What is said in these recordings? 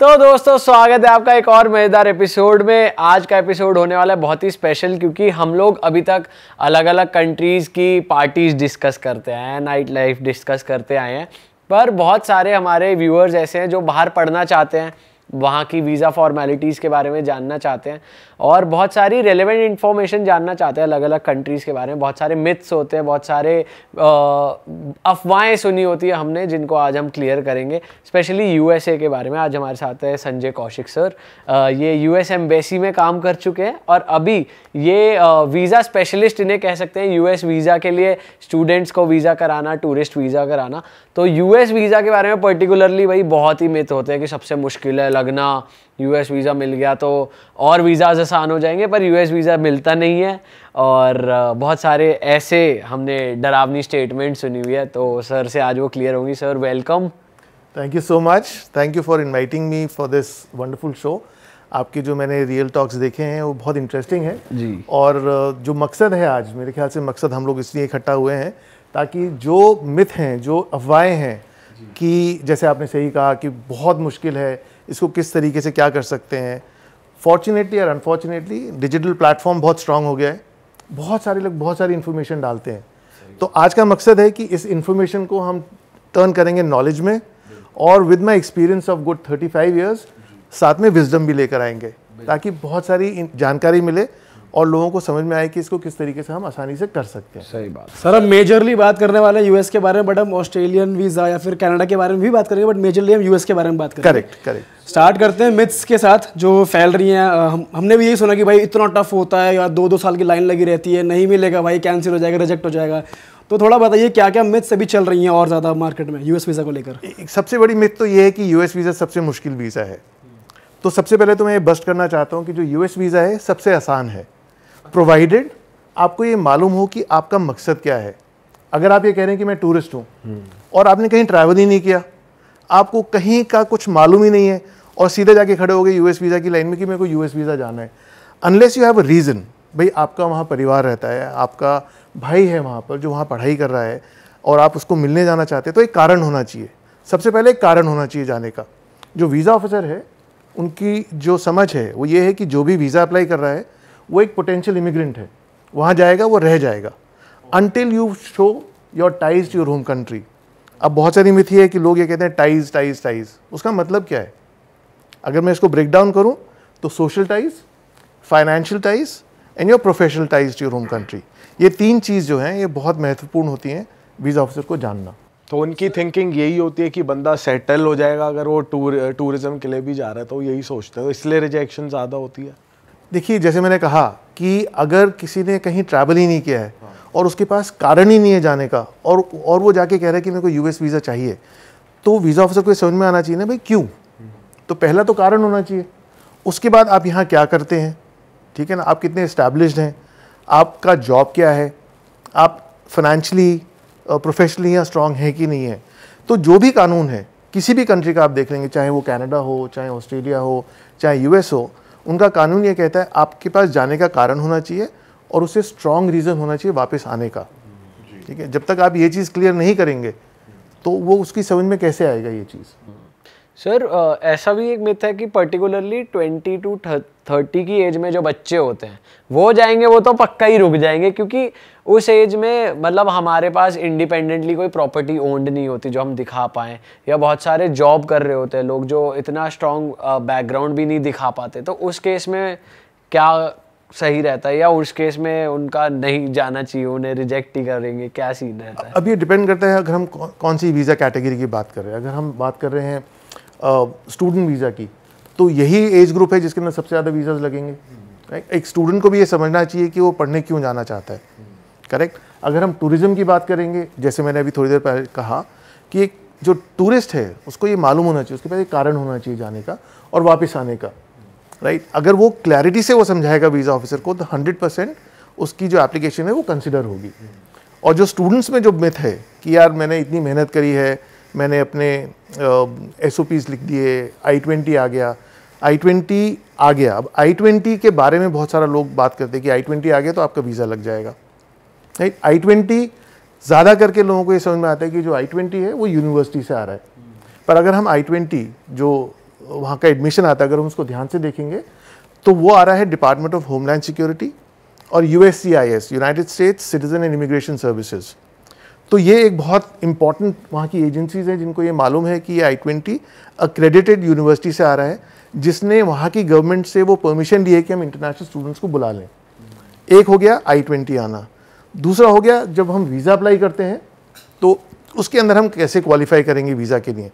तो दोस्तों स्वागत है आपका एक और मज़ेदार एपिसोड में आज का एपिसोड होने वाला है बहुत ही स्पेशल क्योंकि हम लोग अभी तक अलग अलग कंट्रीज़ की पार्टीज़ डिस्कस करते हैं नाइट लाइफ डिस्कस करते आए हैं पर बहुत सारे हमारे व्यूअर्स ऐसे हैं जो बाहर पढ़ना चाहते हैं वहाँ की वीज़ा फॉर्मेलिटीज़ के बारे में जानना चाहते हैं और बहुत सारी रेलिवेंट इन्फॉर्मेशन जानना चाहते हैं अलग अलग कंट्रीज़ के बारे में बहुत सारे मिथ्स होते हैं बहुत सारे अफवाहें सुनी होती है हमने जिनको आज हम क्लियर करेंगे स्पेशली यू के बारे में आज हमारे साथ है संजय कौशिक सर आ, ये एस एम्बेसी में काम कर चुके हैं और अभी ये वीज़ा स्पेशलिस्ट इन्हें कह सकते हैं यू वीज़ा के लिए स्टूडेंट्स को वीज़ा कराना टूरिस्ट वीज़ा कराना तो यू वीज़ा के बारे में पर्टिकुलरली भाई बहुत ही मिथ होते हैं कि सबसे मुश्किल है लगना यूएस वीज़ा मिल गया तो और वीज़ाज आसान हो जाएंगे पर यूएस वीज़ा मिलता नहीं है और बहुत सारे ऐसे हमने डरावनी स्टेटमेंट सुनी हुई है तो सर से आज वो क्लियर होंगी sir welcome thank you so much thank you for inviting me for this wonderful show आपके जो मैंने रियल टॉक्स देखे हैं वो बहुत इंटरेस्टिंग है जी और जो मकसद है आज मेरे ख्याल से मकसद हम लोग इसलिए इकट्ठा हुए हैं ताकि जो मिथ हैं जो अफवाहें हैं कि जैसे आपने सही कहा कि बहुत मुश्किल है इसको किस तरीके से क्या कर सकते हैं फॉर्चुनेटली और अनफॉर्चुनेटली डिजिटल प्लेटफॉर्म बहुत स्ट्रांग हो गया है बहुत सारे लोग बहुत सारी इन्फॉर्मेशन डालते हैं तो आज का मकसद है कि इस इन्फॉर्मेशन को हम टर्न करेंगे नॉलेज में और with my experience of good thirty five years साथ में विजडम भी लेकर आएंगे ताकि बहुत सारी जानकारी मिले और लोगों को समझ में आए कि इसको किस तरीके से हम आसानी से कर सकते हैं सही बात सर हम मेजरली बात करने वाले यूएस के बारे में बट हम ऑस्ट्रेलियन वीज़ा या फिर कनाडा के बारे में भी बात करेंगे बट मेजरली हम यूएस के बारे में बात करें करेक्ट करेक्ट स्टार्ट करते हैं मिथ्स के साथ जो फैल रही हैं हम हमने भी यही सुना कि भाई इतना टफ होता है या दो दो साल की लाइन लगी रहती है नहीं मिलेगा भाई कैंसिल हो जाएगा रिजेक्ट हो जाएगा तो थोड़ा बताइए क्या क्या मिथ्स अभी चल रही हैं और ज़्यादा मार्केट में यूएस वीज़ा को लेकर सबसे बड़ी मिथ तो ये है कि यूएस वीज़ा सबसे मुश्किल वीज़ा है तो सबसे पहले तो मैं ये बस्ट करना चाहता हूँ कि जो यूएस वीज़ा है सबसे आसान है प्रोवाइडेड आपको ये मालूम हो कि आपका मकसद क्या है अगर आप ये कह रहे हैं कि मैं टूरिस्ट हूँ हम्म। और आपने कहीं ट्रैवल ही नहीं किया आपको कहीं का कुछ मालूम ही नहीं है और सीधे जाके खड़े हो गए यूएस वीज़ा की लाइन में कि मेरे को यूएस वीज़ा जाना है unless you have a reason भाई आपका वहाँ परिवार रहता है आपका भाई है वहाँ पर जो वहाँ पढ़ाई कर रहा है और आप उसको मिलने जाना चाहते हैं तो एक कारण होना चाहिए सबसे पहले एक कारण होना चाहिए जाने का जो वीज़ा ऑफिसर है उनकी जो समझ है वो ये है कि जो भी वीज़ा अप्लाई कर रहा है वो एक पोटेंशियल इमिग्रेंट है वहाँ जाएगा वो रह जाएगा until you show your ties to your home country अब बहुत सारी मिथी है कि लोग ये कहते हैं टाइज टाइज टाइज उसका मतलब क्या है अगर मैं इसको ब्रेक डाउन करूँ तो social ties financial ties and your professional ties to your home country ये तीन चीज़ जो हैं ये बहुत महत्वपूर्ण होती हैं वीज़ा ऑफिसर को जानना तो उनकी थिंकिंग यही होती है कि बंदा सेटल हो जाएगा अगर वो टूर टूरिज़्म के लिए भी जा रहा है तो यही सोचते हैं तो इसलिए रिजेक्शन ज़्यादा होती है देखिए जैसे मैंने कहा कि अगर किसी ने कहीं ट्रैवल ही नहीं किया है और उसके पास कारण ही नहीं है जाने का और और वो जाके कह रहा है कि मेरे को यूएस वीज़ा चाहिए तो वीज़ा ऑफिसर को समझ में आना चाहिए ना भाई क्यों तो पहला तो कारण होना चाहिए उसके बाद आप यहाँ क्या करते हैं ठीक है ना आप कितने इस्टेब्लिश हैं आपका जॉब क्या है आप फाइनेंशली प्रोफेशनली या स्ट्रांग हैं कि नहीं है तो जो भी कानून है किसी भी कंट्री का आप देख लेंगे चाहे वो कनाडा हो चाहे ऑस्ट्रेलिया हो चाहे यूएस हो उनका कानून ये कहता है आपके पास जाने का कारण होना चाहिए और उसे स्ट्रॉन्ग रीज़न होना चाहिए वापस आने का ठीक है जब तक आप ये चीज़ क्लियर नहीं करेंगे तो वो उसकी समझ में कैसे आएगा ये चीज़ सर uh, ऐसा भी एक मिथ है कि पर्टिकुलरली ट्वेंटी टू थर्टी की एज में जो बच्चे होते हैं वो जाएंगे वो तो पक्का ही रुक जाएंगे क्योंकि उस एज में मतलब हमारे पास इंडिपेंडेंटली कोई प्रॉपर्टी ओन्ड नहीं होती जो हम दिखा पाएँ या बहुत सारे जॉब कर रहे होते हैं लोग जो इतना स्ट्रॉन्ग बैकग्राउंड uh, भी नहीं दिखा पाते तो उस केस में क्या सही रहता है या उस केस में उनका नहीं जाना चाहिए उन्हें रिजेक्ट ही करेंगे क्या सीन रहता है अब ये डिपेंड करता है अगर हम कौन सी वीज़ा कैटेगरी की बात कर रहे हैं अगर हम बात कर रहे हैं स्टूडेंट वीज़ा की तो यही एज ग्रुप है जिसके अंदर सबसे ज़्यादा वीज़ाज लगेंगे एक स्टूडेंट को भी ये समझना चाहिए कि वो पढ़ने क्यों जाना चाहता है करेक्ट अगर हम टूरिज़्म की बात करेंगे जैसे मैंने अभी थोड़ी देर पहले कहा कि एक जो टूरिस्ट है उसको ये मालूम होना चाहिए उसके पास एक कारण होना चाहिए जाने का और वापस आने का राइट right? अगर वो क्लैरिटी से वो समझाएगा वीज़ा ऑफिसर को तो हंड्रेड परसेंट उसकी जो एप्लीकेशन है वो कंसिडर होगी और जो स्टूडेंट्स में जो मिथ है कि यार मैंने इतनी मेहनत करी है मैंने अपने एस लिख दिए आई ट्वेंटी आ गया आई ट्वेंटी आ गया अब आई ट्वेंटी के बारे में बहुत सारा लोग बात करते हैं कि आई ट्वेंटी आ गया तो आपका वीज़ा लग जाएगा राइट आई ट्वेंटी ज़्यादा करके लोगों को ये समझ में आता है कि जो आई ट्वेंटी है वो यूनिवर्सिटी से आ रहा है पर अगर हम आई ट्वेंटी जो वहाँ का एडमिशन आता है अगर हम उसको ध्यान से देखेंगे तो वो आ रहा है डिपार्टमेंट ऑफ होमलैंड सिक्योरिटी और U S S C I united states citizen and immigration services तो ये एक बहुत इंपॉर्टेंट वहाँ की एजेंसीज हैं जिनको ये मालूम है कि ये आई ट्वेंटी अक्रेडिटेड यूनिवर्सिटी से आ रहा है जिसने वहाँ की गवर्नमेंट से वो परमिशन दी है कि हम इंटरनेशनल स्टूडेंट्स को बुला लें एक हो गया आई ट्वेंटी आना दूसरा हो गया जब हम वीज़ा अप्लाई करते हैं तो उसके अंदर हम कैसे क्वालिफाई करेंगे वीज़ा के लिए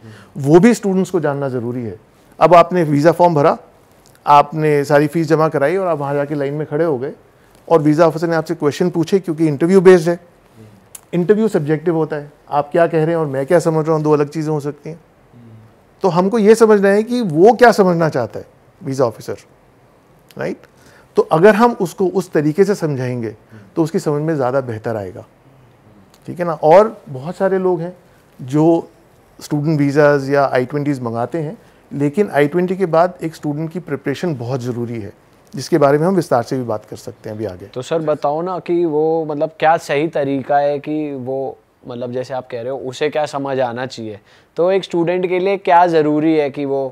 वो भी स्टूडेंट्स को जानना ज़रूरी है अब आपने वीज़ा फॉर्म भरा आपने सारी फ़ीस जमा कराई और आप वहाँ जाके लाइन में खड़े हो गए और वीज़ा ऑफिसर ने आपसे क्वेश्चन पूछे क्योंकि इंटरव्यू बेस्ड है इंटरव्यू सब्जेक्टिव होता है आप क्या कह रहे हैं और मैं क्या समझ रहा हूँ दो अलग चीज़ें हो सकती हैं तो हमको ये समझना है कि वो क्या समझना चाहता है वीज़ा ऑफिसर राइट तो अगर हम उसको उस तरीके से समझाएंगे तो उसकी समझ में ज़्यादा बेहतर आएगा ठीक है ना और बहुत सारे लोग हैं जो स्टूडेंट वीज़ाज़ या आई ट्वेंटीज़ मंगाते हैं लेकिन आई ट्वेंटी के बाद एक स्टूडेंट की प्रिपरेशन बहुत ज़रूरी है जिसके बारे में हम विस्तार से भी बात कर सकते हैं अभी आगे तो सर बताओ ना कि वो मतलब क्या सही तरीका है कि वो मतलब जैसे आप कह रहे हो उसे क्या समझ आना चाहिए तो एक स्टूडेंट के लिए क्या ज़रूरी है कि वो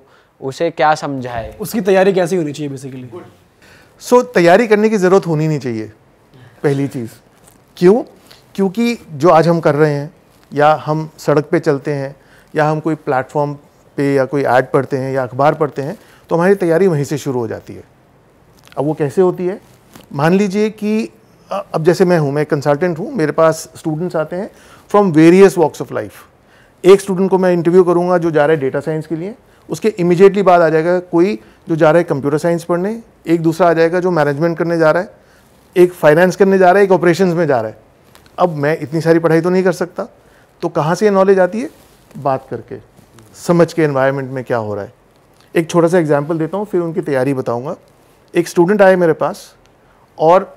उसे क्या समझाए उसकी तैयारी कैसी होनी चाहिए बेसिकली सो so, तैयारी करने की ज़रूरत होनी नहीं चाहिए पहली चीज़ क्यों क्योंकि जो आज हम कर रहे हैं या हम सड़क पे चलते हैं या हम कोई प्लेटफॉर्म पे या कोई ऐड पढ़ते हैं या अखबार पढ़ते हैं तो हमारी तैयारी वहीं से शुरू हो जाती है अब वो कैसे होती है मान लीजिए कि अब जैसे मैं हूँ मैं कंसल्टेंट हूँ मेरे पास स्टूडेंट्स आते हैं from various walks of life एक स्टूडेंट को मैं इंटरव्यू करूँगा जो जा रहा है डेटा साइंस के लिए उसके इमिजिएटली बाद आ जाएगा कोई जो जा रहा है कंप्यूटर साइंस पढ़ने एक दूसरा आ जाएगा जो मैनेजमेंट करने जा रहा है एक फाइनेंस करने जा रहा है एक ऑपरेशन में जा रहा है अब मैं इतनी सारी पढ़ाई तो नहीं कर सकता तो कहाँ से ये नॉलेज आती है बात करके समझ के इन्वायरमेंट में क्या हो रहा है एक छोटा सा एग्जाम्पल देता हूँ फिर उनकी तैयारी बताऊँगा एक स्टूडेंट आया मेरे पास और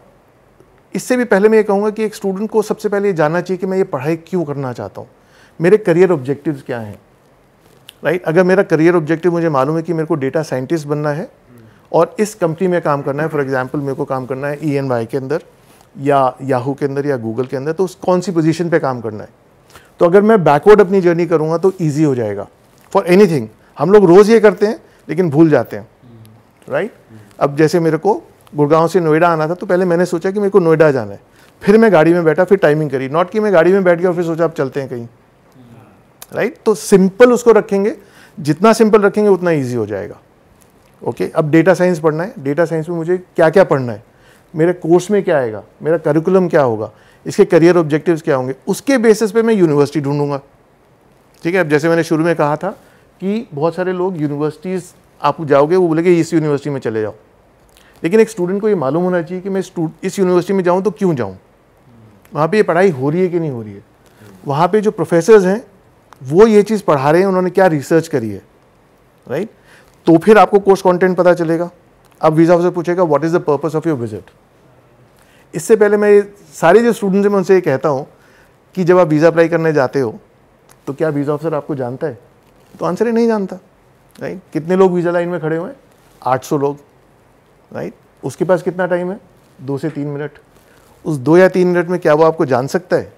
इससे भी पहले मैं ये कहूँगा कि एक स्टूडेंट को सबसे पहले ये जानना चाहिए कि मैं ये पढ़ाई क्यों करना चाहता हूँ मेरे करियर ऑब्जेक्टिव्स क्या हैं राइट right? अगर मेरा करियर ऑब्जेक्टिव मुझे मालूम है कि मेरे को डेटा साइंटिस्ट बनना है और इस कंपनी में काम करना है फॉर एग्जाम्पल मेरे को काम करना है ई एन वाई के अंदर या याहू के अंदर या गूगल के अंदर तो उस कौन सी पोजीशन पर काम करना है तो अगर मैं बैकवर्ड अपनी जर्नी करूँगा तो ईजी हो जाएगा फॉर एनी हम लोग रोज़ ये करते हैं लेकिन भूल जाते हैं राइट right? अब जैसे मेरे को गुड़गांव से नोएडा आना था तो पहले मैंने सोचा कि मेरे को नोएडा जाना है फिर मैं गाड़ी में बैठा फिर टाइमिंग करी नॉट कि मैं गाड़ी में बैठ गया और फिर सोचा आप चलते हैं कहीं राइट तो सिंपल उसको रखेंगे जितना सिंपल रखेंगे उतना ईजी हो जाएगा ओके okay, अब डेटा साइंस पढ़ना है डेटा साइंस में मुझे क्या क्या पढ़ना है मेरे कोर्स में क्या आएगा मेरा करिकुलम क्या होगा इसके करियर ऑब्जेक्टिव्स क्या होंगे उसके बेसिस पे मैं यूनिवर्सिटी ढूंढूंगा ठीक है अब जैसे मैंने शुरू में कहा था कि बहुत सारे लोग यूनिवर्सिटीज़ आप जाओगे वो बोलेंगे इस यूनिवर्सिटी में चले जाओ लेकिन एक स्टूडेंट को ये मालूम होना चाहिए कि मैं इस यूनिवर्सिटी में जाऊँ तो क्यों जाऊँ वहाँ पर ये पढ़ाई हो रही है कि नहीं हो रही है वहाँ पर जो प्रोफेसर्स हैं वो ये चीज़ पढ़ा रहे हैं उन्होंने क्या रिसर्च करी है राइट तो फिर आपको कोर्स कंटेंट पता चलेगा अब वीज़ा ऑफिसर पूछेगा what is the purpose of your visit इससे पहले मैं सारे जो स्टूडेंट्स हैं मैं उनसे ये कहता हूँ कि जब आप वीज़ा अप्लाई करने जाते हो तो क्या वीज़ा ऑफिसर आपको जानता है तो आंसर ही नहीं जानता राइट कितने लोग वीज़ा लाइन में खड़े हुए हैं आठ लोग राइट उसके पास कितना टाइम है दो से तीन मिनट उस दो या तीन मिनट में क्या वो आपको जान सकता है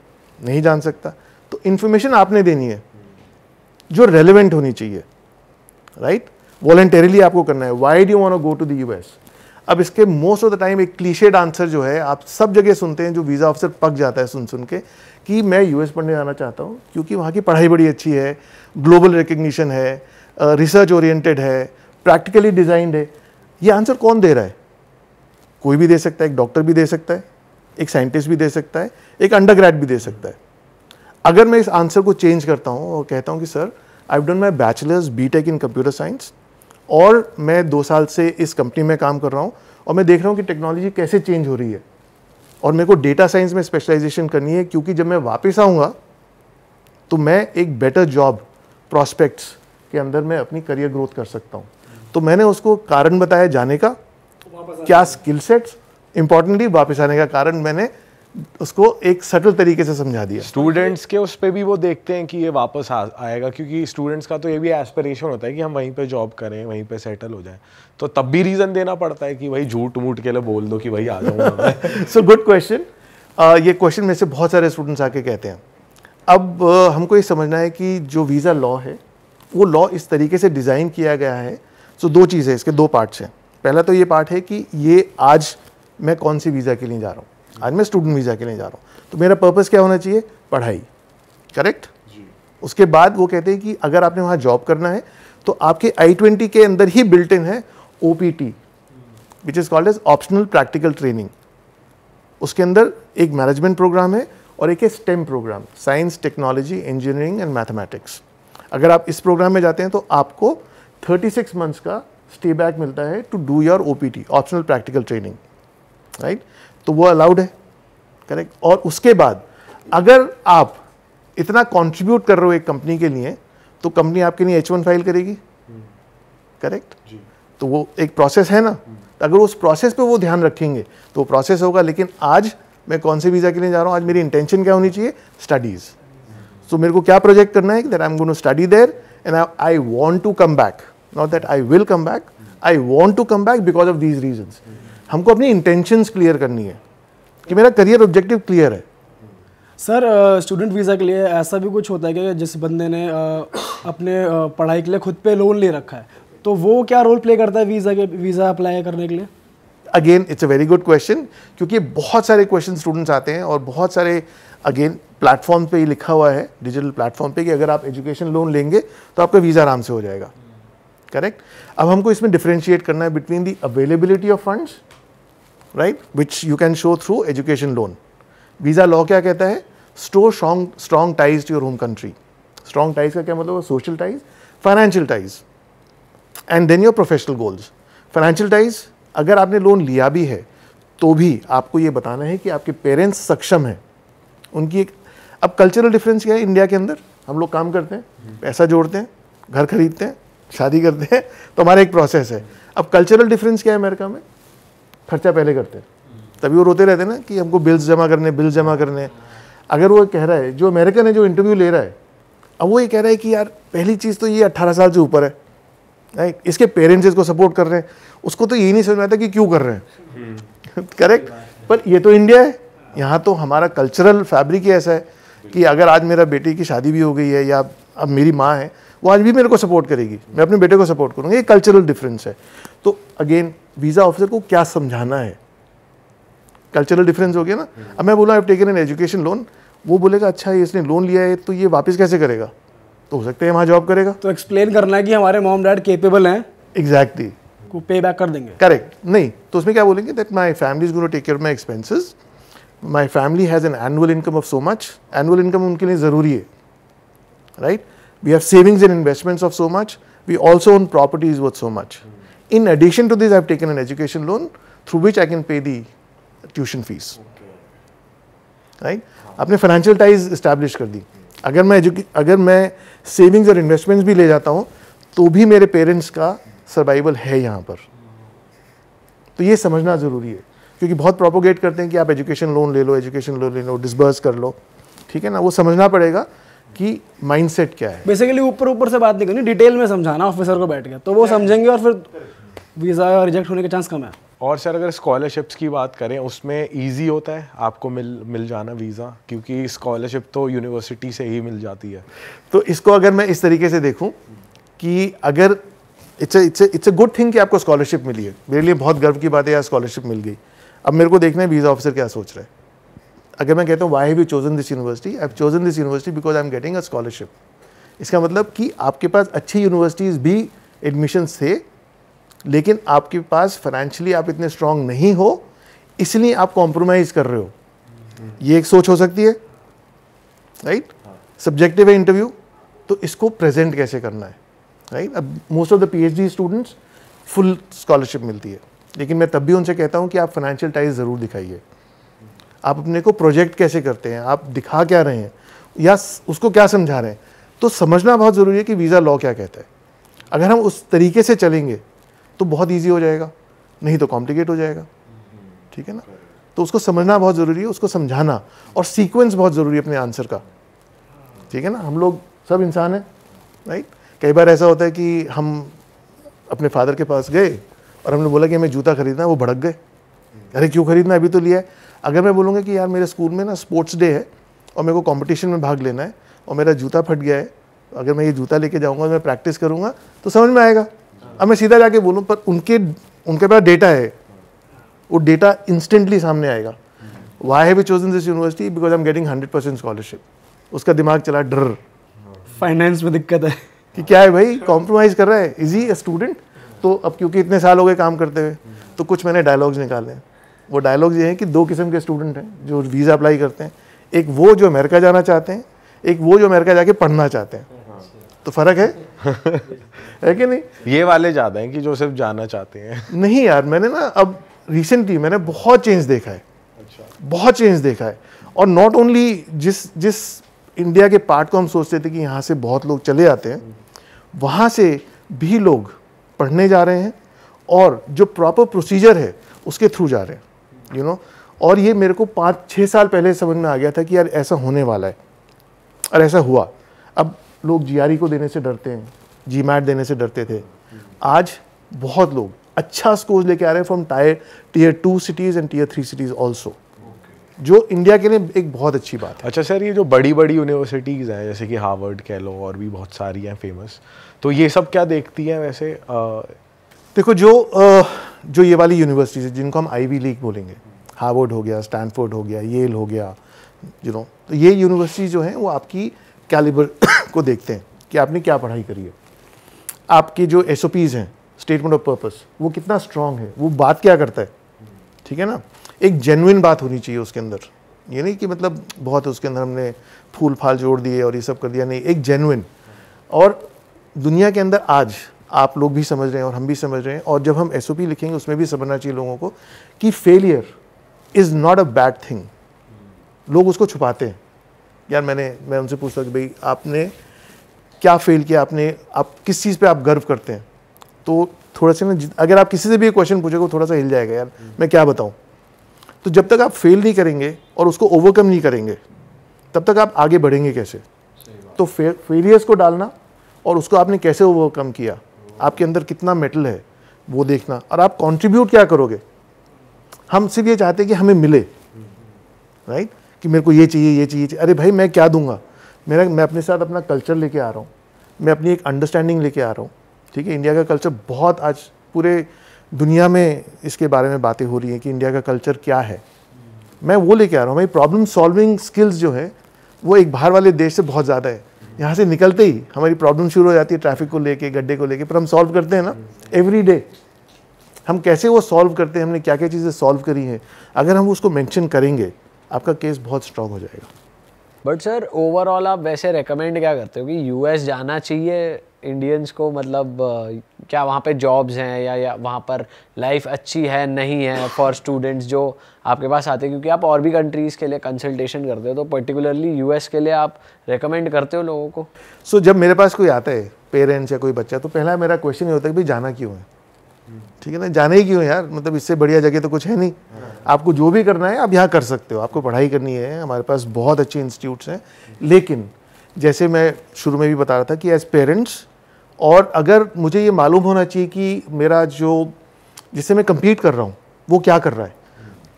नहीं जान सकता तो इन्फॉर्मेशन आपने देनी है जो रेलिवेंट होनी चाहिए राइट वॉलेंटेरिली आपको करना है why do want go to the US अब इसके मोस्ट ऑफ द टाइम एक क्लीशेड आंसर जो है आप सब जगह सुनते हैं जो वीज़ा ऑफिसर पक जाता है सुन सुन के कि मैं यूएस पढ़ने जाना चाहता हूँ क्योंकि वहाँ की पढ़ाई बड़ी अच्छी है ग्लोबल रिकग्निशन है रिसर्च ओरिएंटेड है प्रैक्टिकली डिज़ाइंड है ये आंसर कौन दे रहा है कोई भी दे सकता है एक डॉक्टर भी दे सकता है एक साइंटिस्ट भी दे सकता है एक अंडर भी दे सकता है अगर मैं इस आंसर को चेंज करता हूँ और कहता हूँ कि sir I done my bachelors B tech in computer science और मैं दो साल से इस कंपनी में काम कर रहा हूँ और मैं देख रहा हूँ कि टेक्नोलॉजी कैसे चेंज हो रही है और मेरे को डेटा साइंस में स्पेशलाइजेशन करनी है क्योंकि जब मैं वापस आऊँगा तो मैं एक बेटर जॉब प्रॉस्पेक्ट्स के अंदर मैं अपनी करियर ग्रोथ कर सकता हूँ तो मैंने उसको कारण बताया जाने का क्या स्किल सेट्स इंपॉर्टेंटली वापस आने का कारण मैंने उसको एक सटल तरीके से समझा दिया स्टूडेंट्स के उस पर भी वो देखते हैं कि ये वापस आ, आएगा क्योंकि स्टूडेंट्स का तो ये भी एस्पिरेशन होता है कि हम वहीं पे जॉब करें वहीं पे सेटल हो जाए तो तब भी रीज़न देना पड़ता है कि भाई झूठ मूठ के लिए बोल दो कि भाई आ जाऊँगा सो गुड क्वेश्चन ये क्वेश्चन में से बहुत सारे स्टूडेंट्स आके कहते हैं अब uh, हमको ये समझना है कि जो वीज़ा लॉ है वो लॉ इस तरीके से डिज़ाइन किया गया है सो so, दो चीज़ें इसके दो पार्ट्स हैं पहला तो ये पार्ट है कि ये आज मैं कौन सी वीज़ा के लिए जा रहा हूँ आज मैं स्टूडेंट वीज़ा के लिए जा रहा हूँ तो मेरा पर्पज़ क्या होना चाहिए पढ़ाई करेक्ट उसके बाद वो कहते हैं कि अगर आपने वहाँ जॉब करना है तो आपके आई ट्वेंटी के अंदर ही बिल्ट इन है O P T which is called as optional practical training उसके अंदर एक मैनेजमेंट प्रोग्राम है और एक है STEM program science technology engineering and mathematics अगर आप इस प्रोग्राम में जाते हैं तो आपको 36 मंथ्स का स्टे बैक मिलता है to do your O P T optional practical training right तो वो अलाउड है करेक्ट और उसके बाद अगर आप इतना कंट्रीब्यूट कर रहे हो एक कंपनी के लिए तो कंपनी आपके लिए एच वन फाइल करेगी करेक्ट तो वो एक प्रोसेस है ना तो अगर उस प्रोसेस पे वो ध्यान रखेंगे तो वो प्रोसेस होगा लेकिन आज मैं कौन से वीज़ा के लिए जा रहा हूँ आज मेरी इंटेंशन क्या होनी चाहिए स्टडीज़ हम्म। सो so, मेरे को क्या प्रोजेक्ट करना है that I am going to study there and I want to come back not that I will come back I want to come back because of these reason हमको अपनी intention clear करनी है कि मेरा career objective clear है sir student visa के लिए ऐसा भी कुछ होता है कि जिस बंदे ने uh, अपने uh, पढ़ाई के लिए खुद पे लोन ले रखा है तो वो क्या रोल प्ले करता है वीज़ा के वीज़ा अप्लाई करने के लिए again it's a very good question क्योंकि बहुत सारे क्वेश्चन स्टूडेंट्स आते हैं और बहुत सारे अगेन प्लेटफॉर्म पे ही लिखा हुआ है डिजिटल प्लेटफॉर्म पे कि अगर आप एजुकेशन लोन लेंगे तो आपका वीज़ा आराम से हो जाएगा करेक्ट अब हमको इसमें डिफ्रेंशिएट करना है between the availability of funds right which you can show through education loan visa law क्या कहता है स्टोर strong strong ties to your home country strong ties का क्या मतलब social ties financial ties and then your professional goals financial ties अगर आपने loan लिया भी है तो भी आपको ये बताना है कि आपके पेरेंट्स सक्षम हैं उनकी एक अब कल्चरल डिफरेंस क्या है इंडिया के अंदर हम लोग काम करते हैं पैसा जोड़ते हैं घर खरीदते हैं शादी करते हैं तो हमारा एक प्रोसेस है अब कल्चरल डिफरेंस क्या है अमेरिका में खर्चा पहले करते हैं तभी वो रोते रहते हैं ना कि हमको बिल्स जमा करने बिल्स जमा करने अगर वो कह रहा है जो अमेरिकन है जो इंटरव्यू ले रहा है अब वो ये कह रहा है कि यार पहली चीज़ तो ये अट्ठारह साल से ऊपर है राइट इसके पेरेंट्स इसको सपोर्ट कर रहे हैं उसको तो यही नहीं समझ में आता कि क्यों कर रहे हैं करेक्ट पर ये तो इंडिया है यहाँ तो हमारा कल्चरल फैब्रिक ही ऐसा है कि अगर आज मेरा बेटे की शादी भी हो गई है या अब मेरी माँ है वो आज भी मेरे को सपोर्ट करेगी मैं अपने बेटे को सपोर्ट करूँगा ये कल्चरल डिफरेंस है तो अगेन वीज़ा ऑफिसर को क्या समझाना है कल्चरल डिफरेंस हो गया ना हम्म। अब मैं बोला I taken an education loan वो बोलेगा अच्छा ये इसने लोन लिया है तो ये वापस कैसे करेगा तो हो सकता है वहाँ जॉब करेगा तो एक्सप्लेन करना है कि हमारे मॉम डैड केपेबल हैं एग्जैक्टली को पे बैक कर देंगे करेक्ट नहीं तो उसमें क्या बोलेंगे that my family is go take care my expenses my family has an annual income of so much annual income उनके लिए ज़रूरी है right right? We have savings and investments of so much. We also own properties worth so much. In addition to this, I have taken an education loan through which I can pay the tuition fees. okay. right apne financial ties establish kar di agar main agar main savings or investments bhi le jata hu to bhi mere parents ka survival hai yahan par to ye samajhna zaruri hai क्योंकि बहुत propagate करते हैं कि आप education loan ले लो education loan ले लो disburse कर लो ठीक है ना वो समझना पड़ेगा कि माइंडसेट क्या है बेसिकली ऊपर ऊपर से बात नहीं करनी डिटेल में समझाना ऑफिसर को बैठ के तो वो समझेंगे और फिर वीज़ा रिजेक्ट होने के चांस कम है और सर अगर स्कॉलरशिप्स की बात करें उसमें इजी होता है आपको मिल मिल जाना वीज़ा क्योंकि स्कॉलरशिप तो यूनिवर्सिटी से ही मिल जाती है तो इसको अगर मैं इस तरीके से देखूं कि अगर it's it's it's a good thing कि आपको स्कॉलरशिप मिली है मेरे लिए बहुत गर्व की बात है यार स्कॉलरशिप मिल गई अब मेरे को देखना है वीज़ा ऑफिसर क्या सोच रहा है अगर मैं कहता हूँ why have you chosen this university I have chosen this university because I am getting a scholarship इसका मतलब कि आपके पास अच्छी यूनिवर्सिटीज़ भी एडमिशन्स थे लेकिन आपके पास फाइनेंशियली आप इतने स्ट्रांग नहीं हो इसलिए आप कॉम्प्रोमाइज़ कर रहे हो ये एक सोच हो सकती है राइट सब्जेक्टिव है इंटरव्यू तो इसको प्रेजेंट कैसे करना है राइट अब most of the PhD students full scholarship मिलती है लेकिन मैं तब भी उनसे कहता हूँ कि आप फाइनेंशियल टाइज ज़रूर दिखाइए आप अपने को प्रोजेक्ट कैसे करते हैं आप दिखा क्या रहे हैं या उसको क्या समझा रहे हैं तो समझना बहुत ज़रूरी है कि वीज़ा लॉ क्या कहता है अगर हम उस तरीके से चलेंगे तो बहुत ईजी हो जाएगा नहीं तो कॉम्प्लिकेट हो जाएगा ठीक है ना तो उसको समझना बहुत ज़रूरी है उसको समझाना और सीक्वेंस बहुत ज़रूरी है अपने आंसर का ठीक है ना हम लोग सब इंसान हैं राइट कई बार ऐसा होता है कि हम अपने फादर के पास गए और हमने बोला कि हमें जूता खरीदना है वो भड़क गए अरे क्यों खरीदना अभी तो लिया है अगर मैं बोलूँगा कि यार मेरे स्कूल में ना स्पोर्ट्स डे है और मेरे को कॉम्पिटिशन में भाग लेना है और मेरा जूता फट गया है अगर मैं ये जूता लेके जाऊँगा मैं प्रैक्टिस करूँगा तो समझ में आएगा अब मैं सीधा जाके बोलूँ पर उनके उनके पास डेटा है वो डेटा इंस्टेंटली सामने आएगा why have chosen this university because I am getting hundred percent scholarship उसका दिमाग चला डर फाइनेंस में दिक्कत है कि क्या है भाई कॉम्प्रोमाइज कर रहा है इजी अ स्टूडेंट तो अब क्योंकि इतने साल हो गए काम करते हुए तो कुछ मैंने डायलॉग्स निकाले हैं वो डायलॉग ये हैं कि दो किस्म के स्टूडेंट हैं जो वीज़ा अप्लाई करते हैं एक वो जो अमेरिका जाना चाहते हैं एक वो जो अमेरिका जाके पढ़ना चाहते हैं तो फ़र्क है है कि नहीं ये वाले ज़्यादा हैं कि जो सिर्फ जाना चाहते हैं नहीं यार मैंने ना अब रिसेंटली मैंने बहुत चेंज देखा है अच्छा बहुत चेंज देखा है और नॉट ओनली जिस जिस इंडिया के पार्ट को हम सोचते थे कि यहाँ से बहुत लोग चले आते हैं वहाँ से भी लोग पढ़ने जा रहे हैं और जो प्रॉपर प्रोसीजर है उसके थ्रू जा रहे हैं यू you नो know? और ये मेरे को पाँच छः साल पहले समझ में आ गया था कि यार ऐसा होने वाला है और ऐसा हुआ अब लोग जी e को देने से डरते हैं जी देने से डरते थे आज बहुत लोग अच्छा स्कोर लेके आ रहे हैं from tyre tier two cities and tier three cities also जो इंडिया के लिए एक बहुत अच्छी बात है अच्छा सर ये जो बड़ी बड़ी यूनिवर्सिटीज़ हैं जैसे कि हार्वर्ड कह लो और भी बहुत सारी हैं फेमस तो ये सब क्या देखती हैं वैसे आ... देखो जो आ, जो ये वाली यूनिवर्सिटीज़ है जिनको हम आईवी लीग बोलेंगे हार्वर्ड हो गया स्टैनफोर्ड हो गया येल हो गया यू नो तो ये यूनिवर्सिटी जो हैं वो आपकी कैलिबर को देखते हैं कि आपने क्या पढ़ाई करी है आपके जो एस हैं स्टेटमेंट ऑफ पर्पस वो कितना स्ट्रांग है वो बात क्या करता है ठीक है ना एक जेनुइन बात होनी चाहिए उसके अंदर ये नहीं कि मतलब बहुत उसके अंदर हमने फूल फाल जोड़ दिए और ये सब कर दिया नहीं एक जेनुइन और दुनिया के अंदर आज आप लोग भी समझ रहे हैं और हम भी समझ रहे हैं और जब हम एस लिखेंगे उसमें भी समझना चाहिए लोगों को कि failure is not a bad thing लोग उसको छुपाते हैं यार मैंने मैं उनसे पूछता कि भाई आपने क्या फेल किया आपने आप किस चीज़ पे आप गर्व करते हैं तो थोड़ा सा ना अगर आप किसी से भी क्वेश्चन पूछोगे थोड़ा सा हिल जाएगा यार मैं क्या बताऊँ तो जब तक आप फेल नहीं करेंगे और उसको ओवरकम नहीं करेंगे तब तक आप आगे बढ़ेंगे कैसे तो फे, फेलियर्स को डालना और उसको आपने कैसे ओवरकम किया आपके अंदर कितना मेटल है वो देखना और आप कंट्रीब्यूट क्या करोगे हम सिर्फ ये चाहते हैं कि हमें मिले राइट कि मेरे को ये चाहिए ये चाहिए अरे भाई मैं क्या दूंगा मेरा मैं अपने साथ अपना कल्चर लेके आ रहा हूँ मैं अपनी एक अंडरस्टैंडिंग लेके आ रहा हूँ ठीक है इंडिया का कल्चर बहुत आज पूरे दुनिया में इसके बारे में बातें हो रही हैं कि इंडिया का कल्चर क्या है मैं वो लेके आ रहा हूँ मेरी प्रॉब्लम सॉल्विंग स्किल्स जो है वो एक बाहर वाले देश से बहुत ज़्यादा है यहाँ से निकलते ही हमारी प्रॉब्लम शुरू हो जाती है ट्रैफिक को लेके गड्ढे को लेके पर हम सॉल्व करते हैं ना एवरी डे हम कैसे वो सॉल्व करते हैं हमने क्या क्या चीज़ें सॉल्व करी हैं अगर हम उसको मेंशन करेंगे आपका केस बहुत स्ट्रांग हो जाएगा बट सर ओवरऑल आप वैसे रेकमेंड क्या करते हो कि यूएस जाना चाहिए इंडियंस को मतलब क्या वहाँ पे जॉब्स हैं या या वहाँ पर लाइफ अच्छी है नहीं है फॉर स्टूडेंट्स जो आपके पास आते हैं क्योंकि आप और भी कंट्रीज़ के लिए कंसल्टेशन करते हो तो पर्टिकुलरली यू के लिए आप रेकमेंड करते हो लोगों को सो so, जब मेरे पास कोई आता है पेरेंट्स या कोई बच्चा तो पहला मेरा क्वेश्चन ये होता है कि भाई जाना क्यों है हम्म। ठीक है ना जाना ही क्यों यार मतलब इससे बढ़िया जगह तो कुछ है नहीं आपको जो भी करना है आप यहाँ कर सकते हो आपको पढ़ाई करनी है हमारे पास बहुत अच्छे इंस्टीट्यूट्स हैं लेकिन जैसे मैं शुरू में भी बता रहा था कि एज़ पेरेंट्स और अगर मुझे ये मालूम होना चाहिए कि मेरा जो जिससे मैं कम्पीट कर रहा हूँ वो क्या कर रहा है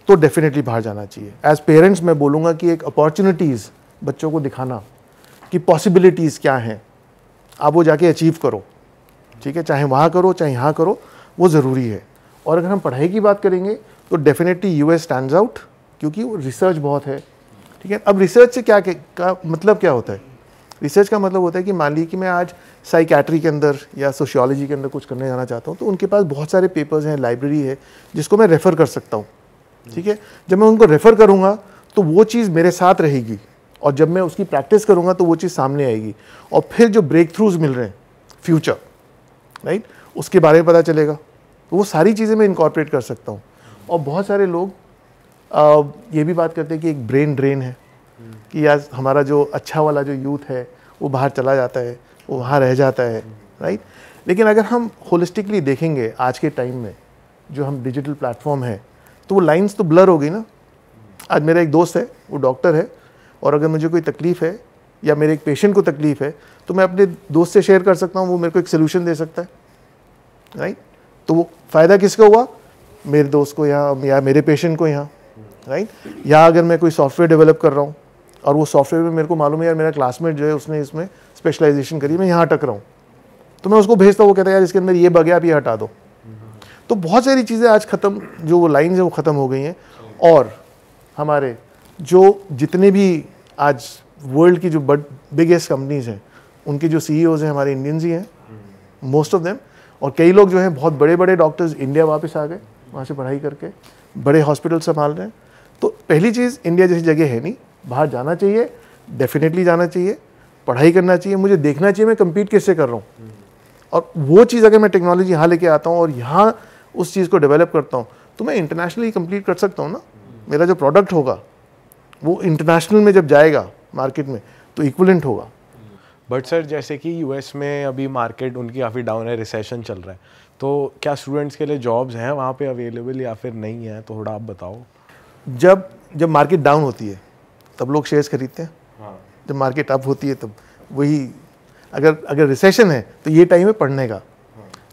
तो डेफिनेटली बाहर जाना चाहिए एज पेरेंट्स मैं बोलूँगा कि एक अपॉर्चुनिटीज़ बच्चों को दिखाना कि पॉसिबिलिटीज़ क्या हैं आप वो जाके अचीव करो ठीक है चाहे वहाँ करो चाहे यहाँ करो वो ज़रूरी है और अगर हम पढ़ाई की बात करेंगे तो डेफिनेटली यूएस स्टैंड आउट क्योंकि वो रिसर्च बहुत है ठीक है अब रिसर्च से क्या का मतलब क्या होता है रिसर्च का मतलब होता है कि मान लीजिए कि मैं आज साइकैट्री के अंदर या सोशियोलॉजी के अंदर कुछ करने जाना चाहता हूँ तो उनके पास बहुत सारे पेपर्स हैं लाइब्रेरी है जिसको मैं रेफ़र कर सकता हूँ ठीक है जब मैं उनको रेफ़र करूँगा तो वो चीज़ मेरे साथ रहेगी और जब मैं उसकी प्रैक्टिस करूँगा तो वो चीज़ सामने आएगी और फिर जो ब्रेक थ्रूज मिल रहे हैं फ्यूचर राइट उसके बारे में पता चलेगा तो वो सारी चीज़ें मैं इनकॉर्पोरेट कर सकता हूँ और बहुत सारे लोग आ, ये भी बात करते हैं कि एक ब्रेन ड्रेन है कि यार हमारा जो अच्छा वाला जो यूथ है वो बाहर चला जाता है वो वहाँ रह जाता है राइट लेकिन अगर हम होलिस्टिकली देखेंगे आज के टाइम में जो हम डिजिटल प्लेटफॉर्म है तो वो लाइंस तो ब्लर हो गई ना आज मेरा एक दोस्त है वो डॉक्टर है और अगर मुझे कोई तकलीफ़ है या मेरे एक पेशेंट को तकलीफ़ है तो मैं अपने दोस्त से शेयर कर सकता हूँ वो मेरे को एक सोल्यूशन दे सकता है राइट तो वो फ़ायदा किसका हुआ मेरे दोस्त को यहाँ या मेरे पेशेंट को यहाँ राइट या अगर मैं कोई सॉफ्टवेयर डेवलप कर रहा हूँ और वो सॉफ्टवेयर में मेरे को मालूम है यार मेरा क्लासमेट जो है उसने इसमें स्पेशलाइजेशन करी मैं यहाँ टक रहा हूँ तो मैं उसको भेजता हूँ वो कहता है यार इसके अंदर ये बगे आप ये हटा दो तो बहुत सारी चीज़ें आज ख़त्म जो वो लाइन्स हैं वो ख़त्म हो गई हैं और हमारे जो जितने भी आज वर्ल्ड की जो बड बिगेस्ट कंपनीज़ हैं उनके जो सी e हैं हमारे इंडियंस ही हैं मोस्ट ऑफ देम और कई लोग जो हैं बहुत बड़े बड़े डॉक्टर्स इंडिया वापस आ गए वहाँ से पढ़ाई करके बड़े हॉस्पिटल संभाल रहे हैं तो पहली चीज़ इंडिया जैसी जगह है नहीं बाहर जाना चाहिए डेफिनेटली जाना चाहिए पढ़ाई करना चाहिए मुझे देखना चाहिए मैं कम्पीट कैसे कर रहा हूँ और वो चीज़ अगर मैं टेक्नोलॉजी यहाँ लेके आता हूँ और यहाँ उस चीज़ को डेवलप करता हूँ तो मैं इंटरनेशनली कंप्लीट कर सकता हूँ ना मेरा जो प्रोडक्ट होगा वो इंटरनेशनल में जब जाएगा मार्केट में तो इक्वलेंट होगा बट सर जैसे कि यूएस में अभी मार्केट उनकी काफ़ी डाउन है रिसेशन चल रहा है तो क्या स्टूडेंट्स के लिए जॉब्स हैं वहाँ पे अवेलेबल या फिर नहीं है तो थोड़ा आप बताओ जब जब मार्केट डाउन होती है तब लोग शेयर्स खरीदते हैं हाँ। जब मार्केट अप होती है तब वही अगर अगर रिसेशन है तो ये टाइम है पढ़ने का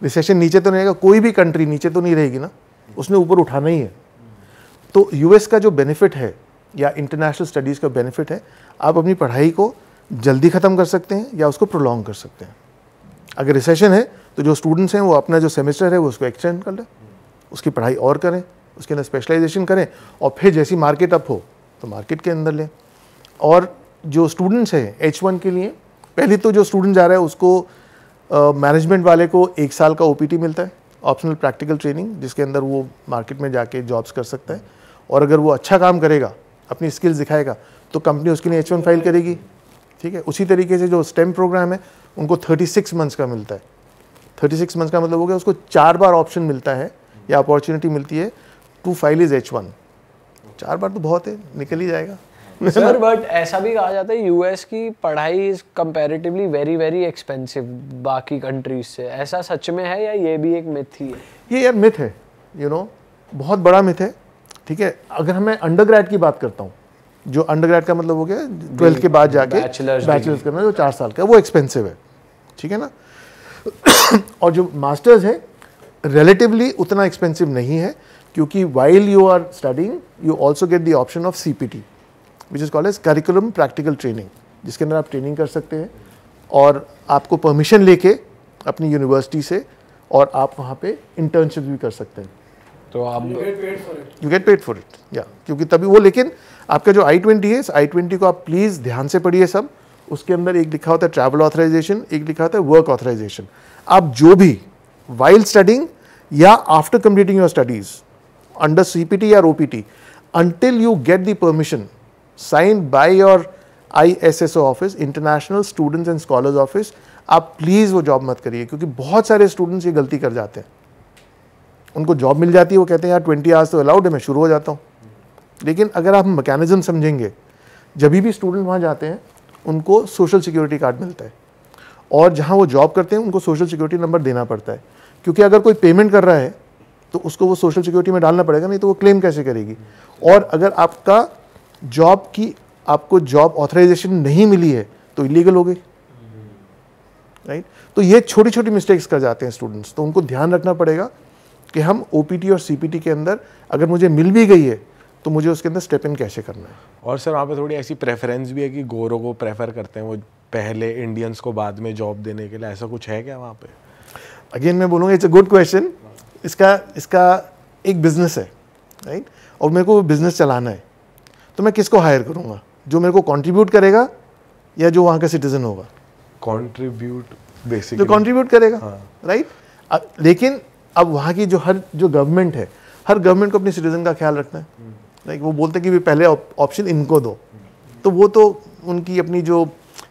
रिसेशन हाँ। नीचे तो नहीं रहेगा कोई भी कंट्री नीचे तो नहीं रहेगी ना उसने ऊपर उठाना ही है तो यूएस का जो बेनिफिट है या इंटरनेशनल स्टडीज़ का बेनिफिट है आप अपनी पढ़ाई को जल्दी ख़त्म कर सकते हैं या उसको प्रोलॉन्ग कर सकते हैं अगर रिसेशन है तो जो स्टूडेंट्स हैं वो अपना जो सेमेस्टर है वो उसको एक्सटेंड कर लें उसकी पढ़ाई और करें उसके अंदर स्पेशलाइजेशन करें और फिर जैसी मार्केट अप हो तो मार्केट के अंदर लें और जो स्टूडेंट्स हैं एच वन के लिए पहले तो जो स्टूडेंट जा रहा है उसको मैनेजमेंट uh, वाले को एक साल का ओ मिलता है ऑप्शनल प्रैक्टिकल ट्रेनिंग जिसके अंदर वो मार्केट में जाके जॉब्स कर सकता है और अगर वो अच्छा काम करेगा अपनी स्किल्स दिखाएगा तो कंपनी उसके लिए एच वन फाइल करेगी ठीक है उसी तरीके से जो स्टेम प्रोग्राम है उनको थर्टी सिक्स मंथ्स का मिलता है थर्टी सिक्स मंथ का मतलब हो गया उसको चार बार ऑप्शन मिलता है या अपॉर्चुनिटी मिलती है to file is H one चार बार तो बहुत है निकल ही जाएगा सर बट ऐसा भी कहा जाता है यूएस की पढ़ाई is comparatively very very expensive बाकी कंट्रीज से ऐसा सच में है या ये भी एक मिथ ही है ये यार मिथ है यू you नो know, बहुत बड़ा मिथ है ठीक है अगर मैं अंडर की बात करता हूँ जो अंडर का मतलब हो गया ट्वेल्थ के बाद जाके बैचलर्स करना जो चार साल का वो एक्सपेंसिव है ठीक है ना और जो मास्टर्स है रिलेटिवली उतना एक्सपेंसिव नहीं है क्योंकि while you are studying you also get the option of C P T which is call as curriculum practical training जिसके अंदर आप ट्रेनिंग कर सकते हैं और आपको परमिशन लेके अपनी यूनिवर्सिटी से और आप वहाँ पे इंटर्नशिप भी कर सकते हैं तो आप you get paid for it या क्योंकि तभी वो लेकिन आपका जो आई ट्वेंटी है आई ट्वेंटी को आप प्लीज़ ध्यान से पढ़िए सब उसके अंदर एक लिखा होता है ट्रैवल ऑथराइजेशन एक लिखा होता है वर्क ऑथराइजेशन आप जो भी वाइल्ड स्टडिंग या after completing your studies under C P T या O P T until you get the permission signed as your ISSO office international students and scholars office आप प्लीज़ वो job मत करिए क्योंकि बहुत सारे स्टूडेंट्स ये गलती कर जाते हैं उनको जॉब मिल जाती है वो कहते हैं यार ट्वेंटी आवर्स तो अलाउड है मैं शुरू हो जाता हूँ लेकिन अगर आप मैकेनिज्म समझेंगे जब भी स्टूडेंट वहाँ जाते हैं उनको सोशल सिक्योरिटी कार्ड मिलता है और जहाँ वो जॉब करते हैं उनको सोशल सिक्योरिटी नंबर देना पड़ता है क्योंकि अगर कोई पेमेंट कर रहा है तो उसको वो सोशल सिक्योरिटी में डालना पड़ेगा नहीं तो वो क्लेम कैसे करेगी और अगर आपका जॉब की आपको जॉब ऑथराइजेशन नहीं मिली है तो इलीगल हो गई राइट तो ये छोटी छोटी मिस्टेक्स कर जाते हैं स्टूडेंट्स तो उनको ध्यान रखना पड़ेगा कि हम ओ और सी के अंदर अगर मुझे मिल भी गई है तो मुझे उसके अंदर स्टेप इन कैसे करना है और सर वहाँ पे थोड़ी ऐसी प्रेफरेंस भी है कि गोरों को प्रेफर करते हैं वो पहले इंडियंस को बाद में जॉब देने के लिए ऐसा कुछ है क्या वहाँ पे अगेन मैं बोलूँगा इट्स अ गुड क्वेश्चन इसका इसका एक बिजनेस है राइट और मेरे को बिजनेस चलाना है तो मैं किसको हायर करूँगा जो मेरे को कॉन्ट्रीब्यूट करेगा या जो वहाँ का सिटीजन होगा कॉन्ट्रीब्यूट बेसिक जो कॉन्ट्रीब्यूट करेगा हाँ. राइट अब, लेकिन अब वहाँ की जो हर जो गवर्नमेंट है हर गवर्नमेंट को अपने सिटीजन का ख्याल रखना है लाइक वो बोलते हैं कि भी पहले ऑप्शन इनको दो तो वो तो उनकी अपनी जो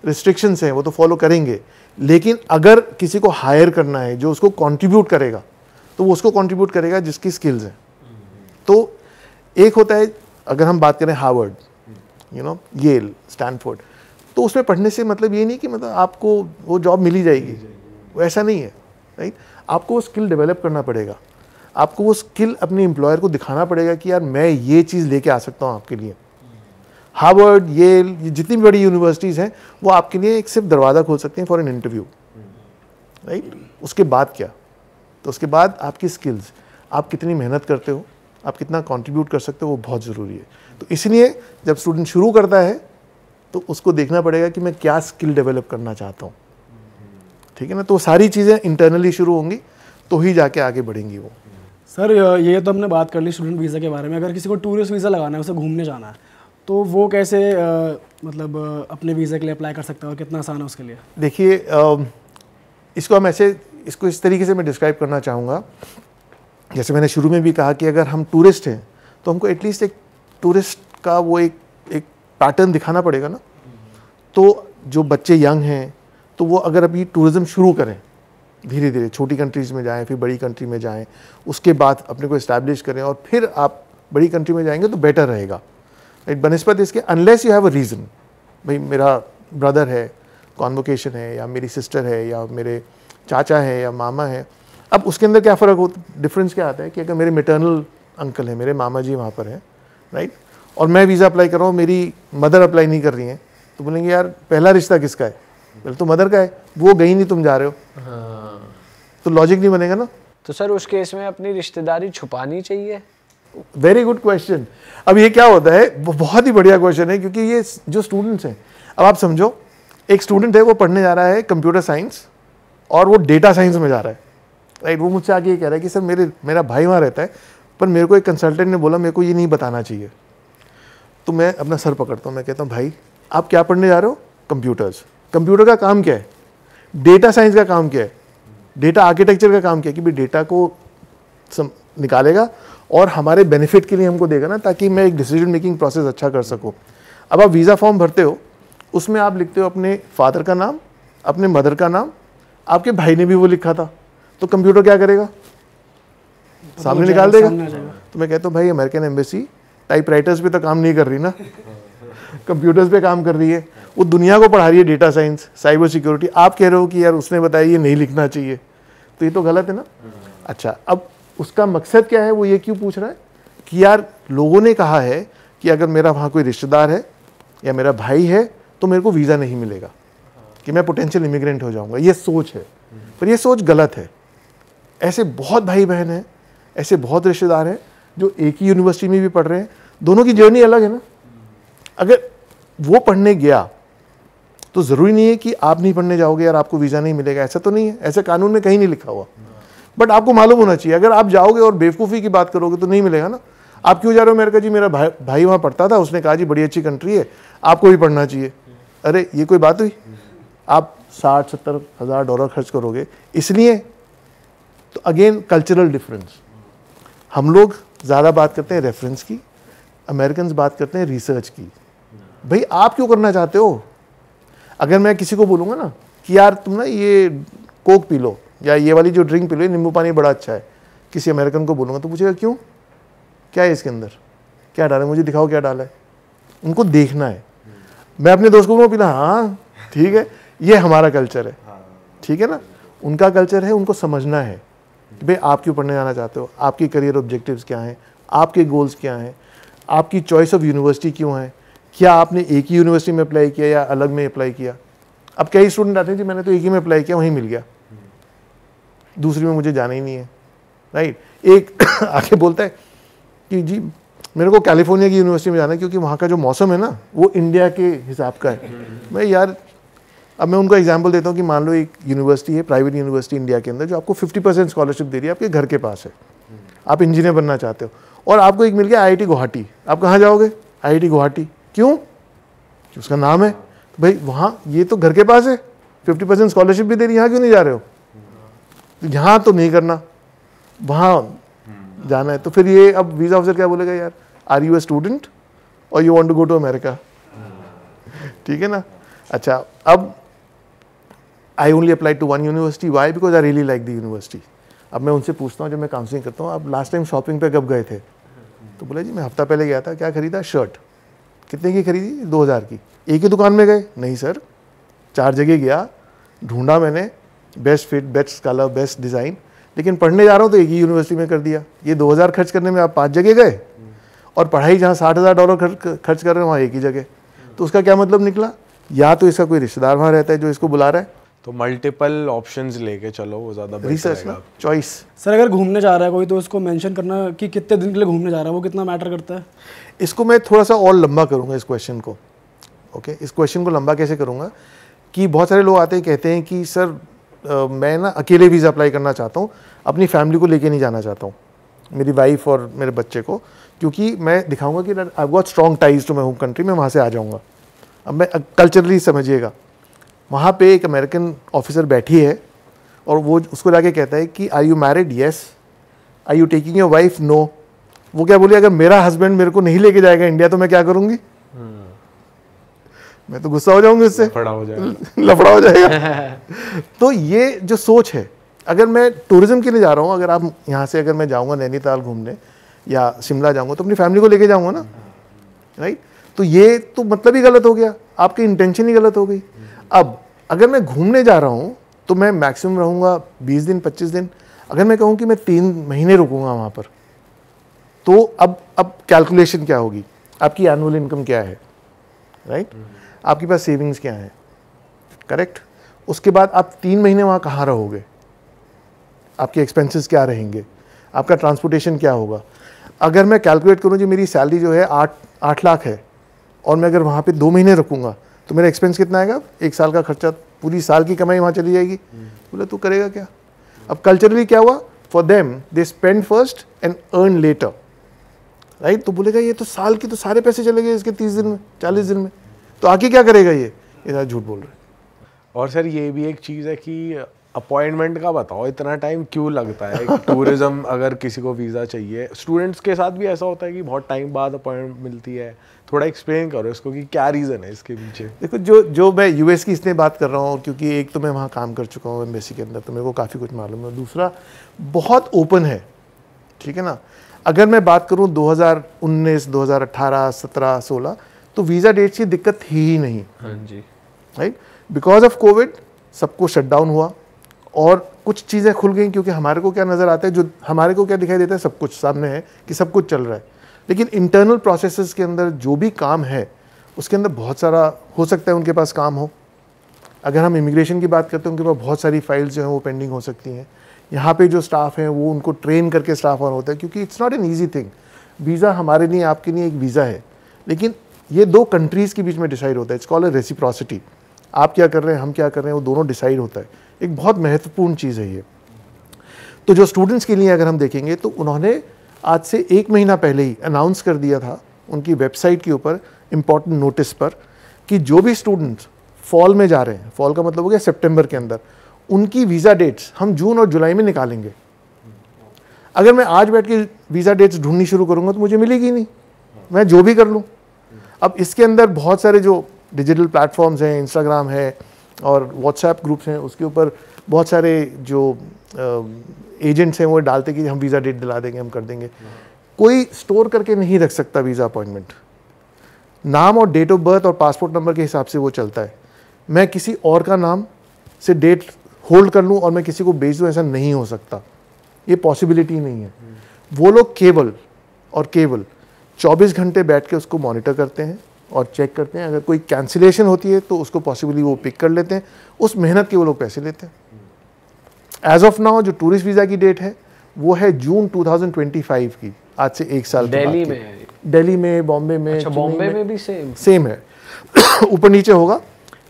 रिस्ट्रिक्शंस हैं वो तो फॉलो करेंगे लेकिन अगर किसी को हायर करना है जो उसको कंट्रीब्यूट करेगा तो वो उसको कंट्रीब्यूट करेगा जिसकी स्किल्स हैं तो एक होता है अगर हम बात करें Harvard you know Yale Stanford तो उसमें पढ़ने से मतलब ये नहीं कि मतलब आपको वो जॉब मिली जाएगी वो ऐसा नहीं है राइट आपको स्किल डेवलप करना पड़ेगा आपको वो स्किल अपने एम्प्लॉयर को दिखाना पड़ेगा कि यार मैं ये चीज़ लेके आ सकता हूँ आपके लिए हार्वर्ड ये, ये जितनी भी बड़ी यूनिवर्सिटीज़ हैं वो आपके लिए एक सिर्फ दरवाज़ा खोल सकते हैं फॉर एन इंटरव्यू राइट उसके बाद क्या तो उसके बाद आपकी स्किल्स आप कितनी मेहनत करते हो आप कितना कंट्रीब्यूट कर सकते हो वो बहुत ज़रूरी है तो इसलिए जब स्टूडेंट शुरू करता है तो उसको देखना पड़ेगा कि मैं क्या स्किल डेवलप करना चाहता हूँ ठीक है ना तो सारी चीज़ें इंटरनली शुरू होंगी तो ही जाके आगे बढ़ेंगी वो सर ये तो हमने बात कर ली स्टूडेंट वीज़ा के बारे में अगर किसी को टूरिस्ट वीज़ा लगाना है उसे घूमने जाना है तो वो कैसे आ, मतलब अपने वीज़ा के लिए अप्लाई कर सकता है और कितना आसान है उसके लिए देखिए इसको हम ऐसे इसको इस तरीके से मैं डिस्क्राइब करना चाहूँगा जैसे मैंने शुरू में भी कहा कि अगर हम टूरिस्ट हैं तो हमको एटलीस्ट एक टूरिस्ट का वो एक एक पैटर्न दिखाना पड़ेगा ना तो जो बच्चे यंग हैं तो वो अगर अभी टूरिज़्म शुरू करें धीरे धीरे छोटी कंट्रीज़ में जाएँ फिर बड़ी कंट्री में जाएँ उसके बाद अपने को इस्टेब्लिश करें और फिर आप बड़ी कंट्री में जाएंगे तो बेटर रहेगा राइट बनस्पत इसके unless you have a reason भाई मेरा ब्रदर है कॉन्वोकेशन है या मेरी सिस्टर है या मेरे चाचा है या मामा है अब उसके अंदर क्या फ़र्क हो डिफरेंस क्या आता है कि अगर मेरे मिटर्नल अंकल हैं मेरे मामा जी वहाँ पर हैं राइट और मैं वीज़ा अप्लाई कर रहा हूँ मेरी मदर अप्लाई नहीं कर रही हैं तो बोलेंगे यार पहला रिश्ता किसका है मेरा तो मदर का है वो गई नहीं तुम जा रहे हो हाँ। तो लॉजिक नहीं बनेगा ना तो सर उस केस में अपनी रिश्तेदारी छुपानी चाहिए वेरी गुड क्वेश्चन अब ये क्या होता है वो बहुत ही बढ़िया क्वेश्चन है क्योंकि ये जो स्टूडेंट्स हैं अब आप समझो एक स्टूडेंट है वो पढ़ने जा रहा है कंप्यूटर साइंस और वो डेटा साइंस में जा रहा है राइट वो मुझसे आगे ये कह रहा है कि सर मेरे मेरा भाई वहाँ रहता है पर मेरे को एक कंसल्टेंट ने बोला मेरे को ये नहीं बताना चाहिए तो मैं अपना सर पकड़ता हूँ मैं कहता हूँ भाई आप क्या पढ़ने जा रहे हो कंप्यूटर्स कंप्यूटर का काम क्या है डेटा साइंस का काम क्या है डेटा आर्किटेक्चर का काम क्या है कि भाई डेटा को सम, निकालेगा और हमारे बेनिफिट के लिए हमको देगा ना ताकि मैं एक डिसीजन मेकिंग प्रोसेस अच्छा कर सकूँ अब आप वीज़ा फॉर्म भरते हो उसमें आप लिखते हो अपने फादर का नाम अपने मदर का नाम आपके भाई ने भी वो लिखा था तो कंप्यूटर क्या करेगा सामने निकाल देगा तो मैं कहता हूँ भाई अमेरिकन एम्बेसी टाइपराइटर्स पे तो काम नहीं कर रही ना कंप्यूटर्स पे काम कर रही है वो दुनिया को पढ़ा रही है डेटा साइंस साइबर सिक्योरिटी आप कह रहे हो कि यार उसने बताया ये नहीं लिखना चाहिए तो ये तो गलत है ना अच्छा अब उसका मकसद क्या है वो ये क्यों पूछ रहा है कि यार लोगों ने कहा है कि अगर मेरा वहाँ कोई रिश्तेदार है या मेरा भाई है तो मेरे को वीज़ा नहीं मिलेगा कि मैं पोटेंशियल इमिग्रेंट हो जाऊँगा ये सोच है पर ये सोच गलत है ऐसे बहुत भाई बहन हैं ऐसे बहुत रिश्तेदार हैं जो एक ही यूनिवर्सिटी में भी पढ़ रहे हैं दोनों की जर्नी अलग है ना अगर वो पढ़ने गया तो ज़रूरी नहीं है कि आप नहीं पढ़ने जाओगे यार आपको वीज़ा नहीं मिलेगा ऐसा तो नहीं है ऐसे कानून में कहीं नहीं लिखा हुआ बट आपको मालूम होना चाहिए अगर आप जाओगे और बेवकूफ़ी की बात करोगे तो नहीं मिलेगा ना आप क्यों जा रहे हो अमेरिका जी मेरा भाई भाई वहाँ पढ़ता था उसने कहा जी बड़ी अच्छी कंट्री है आपको भी पढ़ना चाहिए अरे ये कोई बात हुई आप साठ सत्तर हज़ार डॉलर खर्च करोगे इसलिए तो अगेन कल्चरल डिफरेंस हम लोग ज़्यादा बात करते हैं रेफरेंस की अमेरिकन बात करते हैं रिसर्च की भाई आप क्यों करना चाहते हो अगर मैं किसी को बोलूँगा ना कि यार तुम ना ये कोक पी लो या ये वाली जो ड्रिंक पी लो नींबू पानी बड़ा अच्छा है किसी अमेरिकन को बोलूँगा तो पूछेगा क्यों क्या है इसके अंदर क्या डाला है मुझे दिखाओ क्या डाला है उनको देखना है मैं अपने दोस्त को बोलूँगा पीला हाँ ठीक है ये हमारा कल्चर है ठीक है ना उनका कल्चर है उनको समझना है कि भाई आप क्यों पढ़ने जाना चाहते हो आपके करियर ऑब्जेक्टिव्स क्या हैं आपके गोल्स क्या हैं आपकी चॉइस ऑफ यूनिवर्सिटी क्यों है क्या आपने एक ही यूनिवर्सिटी में अप्लाई किया या अलग में अप्लाई किया अब कई स्टूडेंट आते हैं जी मैंने तो एक ही में अप्लाई किया वहीं मिल गया दूसरी में मुझे जाना ही नहीं है राइट एक आके बोलता है कि जी मेरे को कैलिफोर्निया की यूनिवर्सिटी में जाना है क्योंकि वहाँ का जो मौसम है ना वो इंडिया के हिसाब का है मैं यार अब मैं उनको एग्जाम्पल देता हूँ कि मान लो एक यूनिवर्सिटी है प्राइवेट यूनिवर्सिटी इंडिया के अंदर जो आपको फिफ्टी परसेंट स्कॉलरशिप दे रही है आपके घर के पास है आप इंजीनियर बनना चाहते हो और आपको एक मिल गया आई गुवाहाटी आप कहाँ जाओगे आई गुवाहाटी क्यों कि उसका नाम है तो भाई वहां ये तो घर के पास है फिफ्टी परसेंट स्कॉलरशिप भी दे रही यहाँ क्यों नहीं जा रहे हो तो यहाँ तो नहीं करना वहां जाना है तो फिर ये अब वीज़ा ऑफिसर क्या बोलेगा यार आर यू ए स्टूडेंट और you want to go to America ठीक है ना अच्छा अब I only apply to one university why because I really like the university अब मैं उनसे पूछता हूँ जब मैं काउंसिलिंग करता हूँ आप लास्ट टाइम शॉपिंग पे कब गए थे तो बोला जी मैं हफ्ता पहले गया था क्या खरीदा शर्ट कितने की खरीदी दो हज़ार की एक ही दुकान में गए नहीं सर चार जगह गया ढूंढा मैंने best fit best colour best design लेकिन पढ़ने जा रहा हूँ तो एक ही यूनिवर्सिटी में कर दिया ये दो हज़ार खर्च करने में आप पाँच जगह गए और पढ़ाई जहाँ साठ हज़ार डॉलर खर्च कर रहे हैं वहाँ एक ही जगह तो उसका क्या मतलब निकला या तो इसका कोई रिश्तेदार वहाँ रहता है जो इसको बुला रहा है तो मल्टीपल ऑप्शन लेके चलो वो ज़्यादा रिसर्च चॉइस सर अगर घूमने जा रहा है कोई तो उसको मेंशन करना कि कितने दिन के लिए घूमने जा रहा है वो कितना मैटर करता है इसको मैं थोड़ा सा और लंबा करूँगा इस क्वेश्चन को ओके okay? इस क्वेश्चन को लंबा कैसे करूँगा कि बहुत सारे लोग आते हैं कहते हैं कि सर आ, मैं ना अकेले वीज़ा अप्लाई करना चाहता हूँ अपनी फैमिली को लेके नहीं जाना चाहता हूँ मेरी वाइफ और मेरे बच्चे को क्योंकि मैं दिखाऊंगा कि I got strong ties to my home country मैं वहाँ से आ जाऊँगा अब मैं कल्चरली समझिएगा वहाँ पे एक अमेरिकन ऑफिसर बैठी है और वो उसको जाके कहता है कि I you married yes I you taking your wife no वो क्या बोली अगर मेरा हस्बैंड मेरे को नहीं लेके जाएगा इंडिया तो मैं क्या करूँगी हम्म। मैं तो गुस्सा हो जाऊंगी उससे लफड़ा हो जाएगा लफड़ा हो जाएगा तो ये जो सोच है अगर मैं टूरिज्म के लिए जा रहा हूँ अगर आप यहाँ से अगर मैं जाऊँगा नैनीताल घूमने या शिमला जाऊँगा तो अपनी फैमिली को लेके जाऊँगा ना राइट हम्म। तो ये तो मतलब ही गलत हो गया आपकी इंटेंशन ही गलत हो गई अब अगर मैं घूमने जा रहा हूँ तो मैं मैक्सिमम रहूँगा बीस दिन पच्चीस दिन अगर मैं कहूँ कि मैं तीन महीने रुकूंगा वहाँ पर तो अब अब कैलकुलेशन क्या होगी आपकी एनुअल इनकम क्या है राइट right? हम्म। आपके पास सेविंग्स क्या है करेक्ट उसके बाद आप तीन महीने वहाँ कहाँ रहोगे आपके एक्सपेंसेस क्या रहेंगे आपका ट्रांसपोर्टेशन क्या होगा अगर मैं कैलकुलेट करूँ जी मेरी सैलरी जो है आठ आठ लाख है और मैं अगर वहाँ पे दो महीने रखूँगा तो मेरा एक्सपेंस कितना आएगा एक साल का खर्चा पूरी साल की कमाई वहाँ चली जाएगी बोला तू करेगा क्या अब कल्चरली क्या हुआ for them they spend first and earn later right तो बोलेगा ये तो साल के तो सारे पैसे चले गए इसके तीस दिन में चालीस दिन में तो आके क्या करेगा ये ये झूठ बोल रहे और सर ये भी एक चीज़ है कि अपॉइंटमेंट का बताओ इतना टाइम क्यों लगता है टूरिज्म अगर किसी को वीज़ा चाहिए स्टूडेंट्स के साथ भी ऐसा होता है कि बहुत टाइम बाद अपॉइंटमेंट मिलती है थोड़ा एक्सप्लेन करो इसको कि क्या रीज़न है इसके पीछे देखो जो जो मैं यूएस की इसलिए बात कर रहा हूँ क्योंकि एक तो मैं वहाँ काम कर चुका हूँ एम्बेसी के अंदर तो मेरे को काफ़ी कुछ मालूम है दूसरा बहुत ओपन है ठीक है ना अगर मैं बात करूँ 2019, 2018, 17, 16 तो वीज़ा डेट्स की दिक्कत थी ही नहीं हाँ जी राइट बिकॉज ऑफ कोविड सबको शटडाउन हुआ और कुछ चीज़ें खुल गई क्योंकि हमारे को क्या नज़र आता है जो हमारे को क्या दिखाई देता है सब कुछ सामने है कि सब कुछ चल रहा है लेकिन इंटरनल प्रोसेस के अंदर जो भी काम है उसके अंदर बहुत सारा हो सकता है उनके पास काम हो अगर हम इमिग्रेशन की बात करते हैं उनके पास बहुत सारी फाइल्स जो हैं वो पेंडिंग हो सकती हैं यहाँ पे जो स्टाफ हैं वो उनको ट्रेन करके स्टाफ और होता है क्योंकि it's not an easy thing visa हमारे लिए आपके लिए एक वीज़ा है लेकिन ये दो कंट्रीज़ के बीच में डिसाइड होता है इट्स कॉल ए रेसिप्रॉसिटी आप क्या कर रहे हैं हम क्या कर रहे हैं वो दोनों डिसाइड होता है एक बहुत महत्वपूर्ण चीज़ है ये तो जो स्टूडेंट्स के लिए अगर हम देखेंगे तो उन्होंने आज से एक महीना पहले ही अनाउंस कर दिया था उनकी वेबसाइट के ऊपर इम्पॉर्टेंट नोटिस पर कि जो भी स्टूडेंट्स फॉल में जा रहे हैं फॉल का मतलब हो गया सेप्टेम्बर के अंदर उनकी वीज़ा डेट्स हम जून और जुलाई में निकालेंगे अगर मैं आज बैठ के वीज़ा डेट्स ढूंढनी शुरू करूँगा तो मुझे मिलेगी नहीं मैं जो भी कर लूँ अब इसके अंदर बहुत सारे जो डिजिटल प्लेटफॉर्म्स हैं इंस्टाग्राम है और व्हाट्सएप ग्रुप्स हैं उसके ऊपर बहुत सारे जो एजेंट्स हैं वो डालते कि हम वीज़ा डेट दिला देंगे हम कर देंगे कोई स्टोर करके नहीं रख सकता वीज़ा अपॉइंटमेंट नाम और डेट ऑफ बर्थ और पासपोर्ट नंबर के हिसाब से वो चलता है मैं किसी और का नाम से डेट होल्ड कर लूँ और मैं किसी को बेच दूँ ऐसा नहीं हो सकता ये पॉसिबिलिटी नहीं है वो लोग केवल और केवल 24 घंटे बैठ के उसको मॉनिटर करते हैं और चेक करते हैं अगर कोई कैंसिलेशन होती है तो उसको पॉसिबली वो पिक कर लेते हैं उस मेहनत के वो लोग पैसे लेते हैं एज ऑफ नाउ जो टूरिस्ट वीज़ा की डेट है वो है जून 2025 की आज से एक साल दिल्ली में दिल्ली में बॉम्बे में अच्छा, बॉम्बे में, में भी सेम सेम है ऊपर नीचे होगा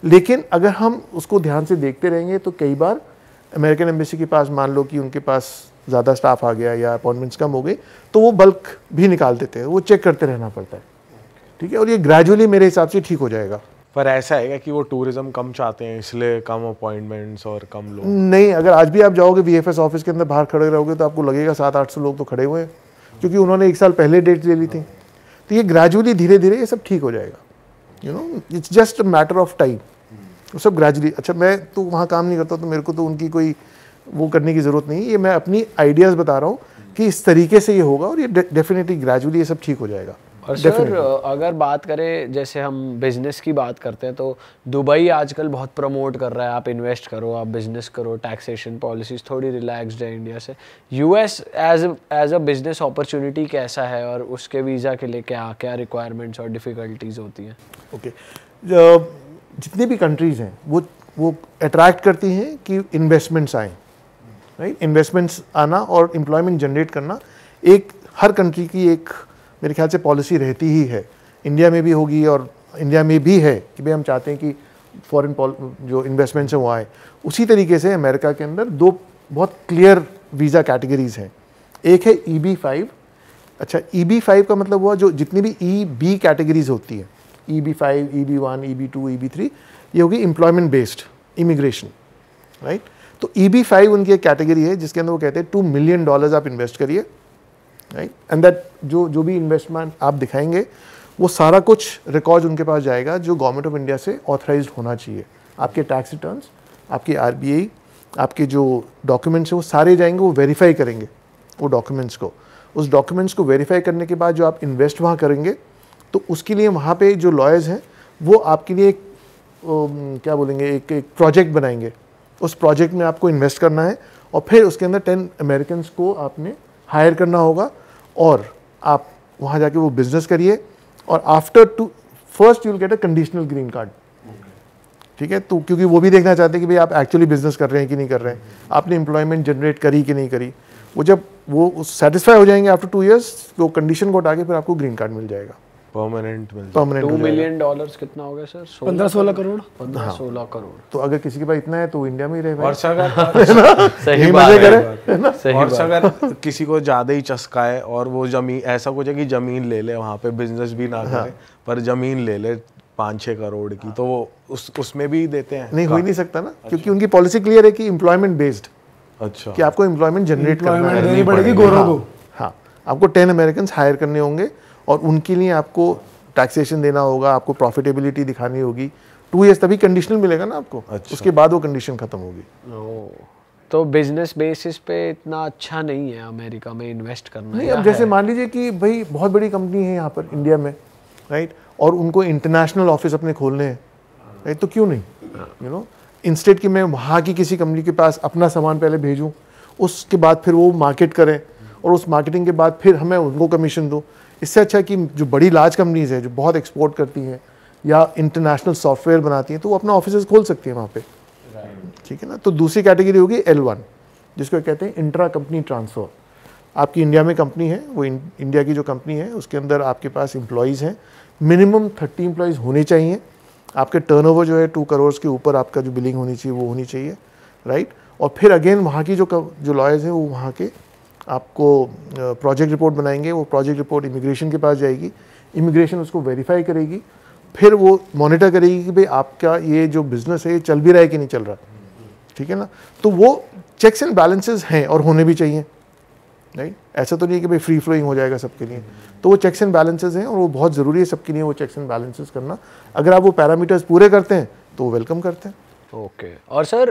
लेकिन अगर हम उसको ध्यान से देखते रहेंगे तो कई बार अमेरिकन एम्बेसी के पास मान लो कि उनके पास ज़्यादा स्टाफ आ गया या अपॉइंटमेंट्स कम हो गई तो वो बल्क भी निकाल देते हैं वो चेक करते रहना पड़ता है ठीक है और ये ग्रेजुअली मेरे हिसाब से ठीक हो जाएगा पर ऐसा है कि वो टूरिज्म कम चाहते हैं इसलिए कम अपॉइंटमेंट्स और कम लोग नहीं अगर आज भी आप जाओगे वी ऑफिस के अंदर बाहर खड़े रहोगे तो आपको लगेगा सात आठ सौ लोग तो खड़े हुए हैं क्योंकि उन्होंने एक साल पहले डेट ले ली थी तो ये ग्रेजुअली धीरे धीरे ये सब ठीक हो जाएगा you know it's just a matter of time वो सब ग्रेजुअली अच्छा मैं तो वहाँ काम नहीं करता तो मेरे को तो उनकी कोई वो करने की ज़रूरत नहीं ये मैं अपनी आइडियाज़ बता रहा हूँ कि इस तरीके से ये होगा और ये डेफिनेटली ग्रेजुअली ये सब ठीक हो जाएगा और सर अगर बात करें जैसे हम बिजनेस की बात करते हैं तो दुबई आजकल बहुत प्रमोट कर रहा है आप इन्वेस्ट करो आप बिजनेस करो टैक्सेशन पॉलिसीज थोड़ी रिलैक्स्ड है इंडिया से US as as a business opportunity कैसा है और उसके वीज़ा के लिए क्या क्या रिक्वायरमेंट्स और डिफ़िकल्टीज होती हैं ओके okay. Uh, जितनी भी कंट्रीज़ हैं वो वो अट्रैक्ट करती हैं कि इन्वेस्टमेंट्स आएँ राइट इन्वेस्टमेंट्स आना और एम्प्लॉयमेंट जनरेट करना एक हर कंट्री की एक मेरे ख्याल से पॉलिसी रहती ही है इंडिया में भी होगी और इंडिया में भी है कि भाई हम चाहते हैं कि फॉरेन जो इन्वेस्टमेंट्स हैं वो आए उसी तरीके से अमेरिका के अंदर दो बहुत क्लियर वीज़ा कैटेगरीज हैं एक है ई बी फाइव अच्छा ई बी फाइव का मतलब हुआ जो जितनी भी ई बी कैटेगरीज होती है E B five E B one E B two E B three ये होगी एम्प्लॉयमेंट बेस्ड इमिग्रेशन राइट तो ई बी फाइव उनकी एक कैटेगरी है जिसके अंदर वो कहते हैं टू मिलियन डॉलर्स आप इन्वेस्ट करिए राइट एंड दैट जो जो भी इन्वेस्टमेंट आप दिखाएंगे वो सारा कुछ रिकॉर्ड उनके पास जाएगा जो गवर्नमेंट ऑफ इंडिया से ऑथराइज होना चाहिए आपके टैक्स रिटर्न आपकी आर आपके जो डॉक्यूमेंट्स हैं वो सारे जाएंगे वो वेरीफाई करेंगे वो डॉक्यूमेंट्स को उस डॉक्यूमेंट्स को वेरीफाई करने के बाद जो आप इन्वेस्ट वहाँ करेंगे तो उसके लिए वहाँ पे जो लॉयर्स हैं वो आपके लिए एक um, क्या बोलेंगे एक एक प्रोजेक्ट बनाएंगे उस प्रोजेक्ट में आपको इन्वेस्ट करना है और फिर उसके अंदर टेन अमेरिकन को आपने हायर करना होगा और आप वहाँ जाके वो बिजनेस करिए और after two first will get a conditional green card ठीक है तो क्योंकि वो भी देखना चाहते हैं कि भाई आप एक्चुअली बिजनेस कर रहे हैं कि नहीं कर रहे हैं आपने एम्प्लॉयमेंट जनरेट करी कि नहीं करी वो जब वो सेटिस्फाई हो जाएंगे आफ्टर टू ईयर्स तो कंडीशन को हटा के फिर आपको ग्रीन कार्ड मिल जाएगा permanent permanent two million dollars कितना हो गया सर पंद्रह सोलह करोड़ पंद्रह हाँ। सोलह करोड़ तो अगर किसी के पास इतना है तो इंडिया में ही रहे और अगर सही मजे करे और अगर किसी को ज्यादा ही चस्का है और वो जमीन ऐसा कुछ है कि जमीन ले ले वहाँ पे बिजनेस भी ना हाँ। करे पर जमीन ले ले पाँच छः करोड़ की हाँ। तो वो उस उसमें भी देते हैं नहीं हो ही नहीं सकता ना अच्छा। क्योंकि उनकी पॉलिसी क्लियर है कि इम्प्लॉयमेंट बेस्ड अच्छा कि आपको एम्प्लॉयमेंट जनरेट करना है देनी पड़ेगी गोरों को हाँ आपको टेन अमेरिकन हायर करने होंगे और उनके लिए आपको टैक्सेशन देना होगा आपको प्रॉफिटेबिलिटी दिखानी होगी टू ईयर्स तभी कंडीशनल मिलेगा ना आपको अच्छा। उसके बाद वो कंडीशन ख़त्म होगी तो बिजनेस बेसिस पे इतना अच्छा नहीं है अमेरिका में इन्वेस्ट करना नहीं अब जैसे मान लीजिए कि भाई बहुत बड़ी कंपनी है यहाँ पर इंडिया में राइट और उनको इंटरनेशनल ऑफिस अपने खोलने हैं राइट तो क्यों नहीं यू नो इंस्टेड कि मैं वहाँ की किसी कंपनी के पास अपना सामान पहले भेजूँ उसके बाद फिर वो मार्केट करें और उस मार्केटिंग के बाद फिर हमें उनको कमीशन दो इससे अच्छा है कि जो बड़ी लार्ज कंपनीज़ है जो बहुत एक्सपोर्ट करती हैं या इंटरनेशनल सॉफ्टवेयर बनाती हैं तो वो अपना ऑफिस खोल सकती हैं वहाँ पे ठीक है ना तो दूसरी कैटेगरी होगी एल वन जिसको कहते हैं इंट्रा कंपनी ट्रांसफ़र आपकी इंडिया में कंपनी है वो इंडिया की जो कंपनी है उसके अंदर आपके पास इम्प्लॉयज़ हैं मिनिमम थर्टी इम्प्लॉयज़ होने चाहिए आपके टर्नओवर जो है टू करोड़ के ऊपर आपका जो बिलिंग होनी चाहिए वो होनी चाहिए राइट और फिर अगेन वहाँ की जो जो लॉयर्स हैं वो वहाँ के आपको प्रोजेक्ट रिपोर्ट बनाएंगे वो प्रोजेक्ट रिपोर्ट इमिग्रेशन के पास जाएगी इमिग्रेशन उसको वेरीफाई करेगी फिर वो मॉनिटर करेगी कि भाई आपका ये जो बिज़नेस है ये चल भी रहा है कि नहीं चल रहा ठीक है ना तो वो चेक्स एंड बैलेंसेस हैं और होने भी चाहिए राइट ऐसा तो नहीं है कि भाई फ्री फ्लोइंग हो जाएगा सबके लिए तो वो चेक्स एंड बैलेंसेज हैं और वो बहुत ज़रूरी है सबके लिए वो चेक्स एंड बैलेंसेज करना अगर आप वो पैरामीटर्स पूरे करते हैं तो वो वेलकम करते हैं ओके okay. और सर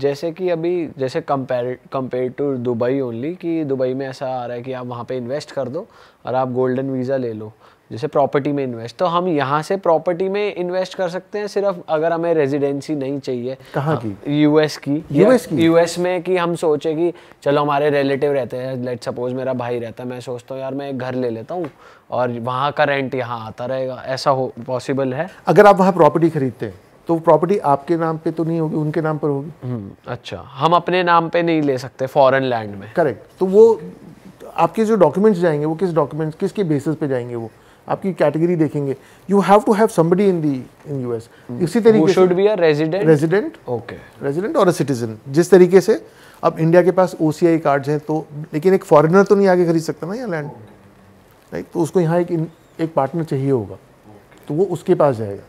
जैसे कि अभी जैसे compare compare to Dubai only कि दुबई में ऐसा आ रहा है कि आप वहाँ पे इन्वेस्ट कर दो और आप गोल्डन वीज़ा ले लो जैसे प्रॉपर्टी में इन्वेस्ट तो हम यहाँ से प्रॉपर्टी में इन्वेस्ट कर सकते हैं सिर्फ अगर हमें रेजिडेंसी नहीं चाहिए कहाँ हाँ, की यूएस की यूएस की यूएस में कि हम सोचे कि चलो हमारे रिलेटिव रहते हैं लेट सपोज मेरा भाई रहता है मैं सोचता हूँ यार मैं एक घर ले लेता हूँ और वहाँ का रेंट यहाँ आता रहेगा ऐसा हो पॉसिबल है अगर आप वहाँ प्रॉपर्टी खरीदते हैं तो प्रॉपर्टी आपके नाम पे तो नहीं होगी उनके नाम पर होगी हम्म, अच्छा हम अपने नाम पे नहीं ले सकते फॉरेन लैंड में करेक्ट तो वो आपके जो डॉक्यूमेंट्स जाएंगे वो किस डॉक्यूमेंट्स किसके बेसिस पे जाएंगे वो आपकी कैटेगरी देखेंगे you have to have somebody in the in US इसी तरीके should be a resident resident okay resident और अ सिटीजन जिस तरीके से अब इंडिया के पास ओ कार्ड्स हैं तो लेकिन एक फॉरेनर तो नहीं आगे खरीद सकता ना यहाँ लैंड राइट तो उसको यहाँ एक एक पार्टनर चाहिए होगा तो वो उसके पास जाएगा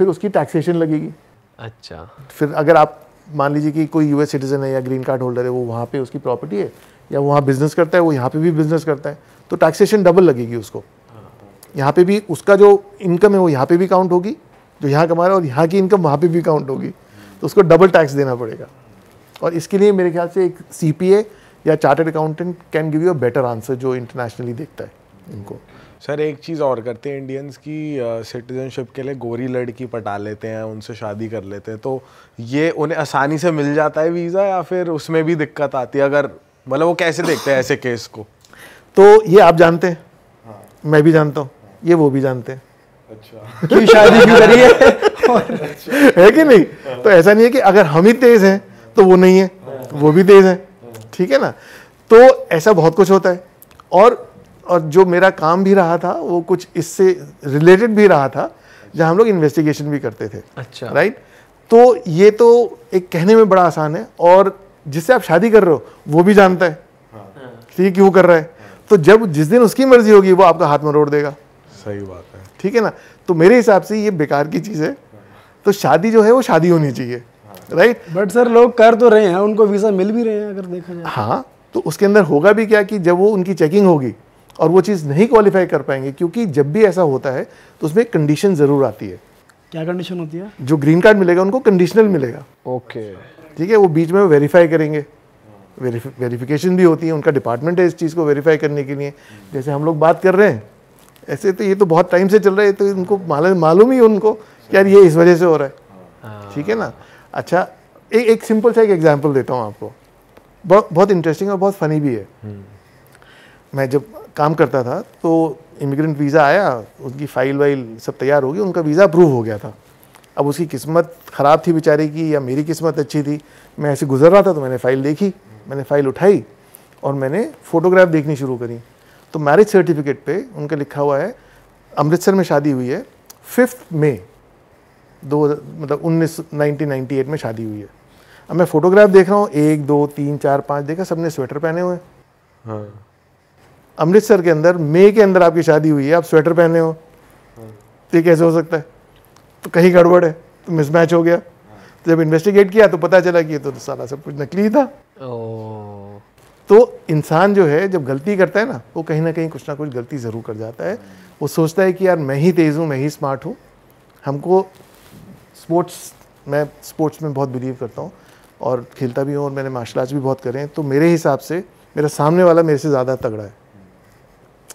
फिर उसकी टैक्सेशन लगेगी अच्छा फिर अगर आप मान लीजिए कि कोई यूएस सिटीजन है या ग्रीन कार्ड होल्डर है वो वहाँ पे उसकी प्रॉपर्टी है या वहाँ बिजनेस करता है वो यहाँ पे भी बिजनेस करता है तो टैक्सेशन डबल लगेगी उसको यहाँ पे भी उसका जो इनकम है वो यहाँ पे भी काउंट होगी जो यहाँ कमा रहा है और यहाँ की इनकम वहाँ पे भी काउंट होगी तो उसको डबल टैक्स देना पड़ेगा और इसके लिए मेरे ख्याल से एक सी या chartered accountant can give you a better answer जो इंटरनेशनली देखता है इनको सर एक चीज़ और करते हैं इंडियंस की सिटीजनशिप के लिए गोरी लड़की पटा लेते हैं उनसे शादी कर लेते हैं तो ये उन्हें आसानी से मिल जाता है वीज़ा या फिर उसमें भी दिक्कत आती है अगर मतलब वो कैसे देखते हैं ऐसे केस को तो ये आप जानते हैं हाँ। मैं भी जानता हूँ हाँ। ये वो भी जानते हैं अच्छा शादी भी करी है है कि नहीं हाँ। तो ऐसा नहीं है कि अगर हम ही तेज़ हैं तो वो नहीं है हाँ। वो भी तेज़ है हाँ। ठीक है ना तो ऐसा बहुत कुछ होता है और और जो मेरा काम भी रहा था वो कुछ इससे रिलेटेड भी रहा था जहाँ हम लोग इन्वेस्टिगेशन भी करते थे अच्छा राइट तो ये तो एक कहने में बड़ा आसान है और जिससे आप शादी कर रहे हो वो भी जानता है हाँ। हाँ। ठीक है क्यों कर रहा है तो जब जिस दिन उसकी मर्जी होगी वो आपका हाथ मरोड़ देगा सही बात है ठीक है ना तो मेरे हिसाब से ये बेकार की चीज़ है तो शादी जो है वो शादी होनी चाहिए राइट बट सर लोग कर तो रहे हैं उनको वीज़ा मिल भी रहे हैं अगर देखा जाए हाँ तो उसके अंदर होगा भी क्या कि जब वो उनकी चेकिंग होगी और वो चीज़ नहीं क्वालिफाई कर पाएंगे क्योंकि जब भी ऐसा होता है तो उसमें कंडीशन ज़रूर आती है क्या कंडीशन होती है जो ग्रीन कार्ड मिलेगा उनको कंडीशनल मिलेगा ओके ठीक है वो बीच में वेरीफाई करेंगे वेरिफिकेशन भी होती है उनका डिपार्टमेंट है इस चीज़ को वेरीफाई करने के लिए जैसे हम लोग बात कर रहे हैं ऐसे तो ये तो बहुत टाइम से चल रहा है तो इनको मालूम ही उनको यार ये इस वजह से हो रहा है हाँ। ठीक है ना अच्छा ए, एक सिंपल सा एक एग्जाम्पल देता हूँ आपको बहुत इंटरेस्टिंग और बहुत फ़नी भी है हम्म। मैं जब काम करता था तो इमिग्रेंट वीज़ा आया उनकी फ़ाइल वाइल सब तैयार हो गई उनका वीज़ा अप्रूव हो गया था अब उसकी किस्मत ख़राब थी बेचारे की या मेरी किस्मत अच्छी थी मैं ऐसे गुजर रहा था तो मैंने फ़ाइल देखी मैंने फ़ाइल उठाई और मैंने फ़ोटोग्राफ देखनी शुरू करी तो मैरिज सर्टिफिकेट पे उनका लिखा हुआ है अमृतसर में शादी हुई है फिफ्थ मे दो मतलब उन्नीस नाइनटीन में शादी हुई है अब मैं फ़ोटोग्राफ देख रहा हूँ एक दो तीन चार पाँच देखा सबने स्वेटर पहने हुए हैं हाँ अमृतसर के अंदर मई के अंदर आपकी शादी हुई है आप स्वेटर पहने हो तो ये कैसे हो सकता है तो कहीं गड़बड़ है तो मिसमैच हो गया तो जब इन्वेस्टिगेट किया तो पता चला कि ये तो सारा सब कुछ नकली था तो इंसान जो है जब गलती करता है ना वो कहीं ना कहीं कुछ ना कुछ गलती ज़रूर कर जाता है वो सोचता है कि यार मैं ही तेज़ हूँ मैं ही स्मार्ट हूँ हमको स्पोर्ट्स मैं स्पोर्ट्स में बहुत बिलीव करता हूँ और खेलता भी हूँ और मैंने मार्शल आर्ट्स भी बहुत करे हैं तो मेरे हिसाब से मेरा सामने वाला मेरे से ज़्यादा तगड़ा है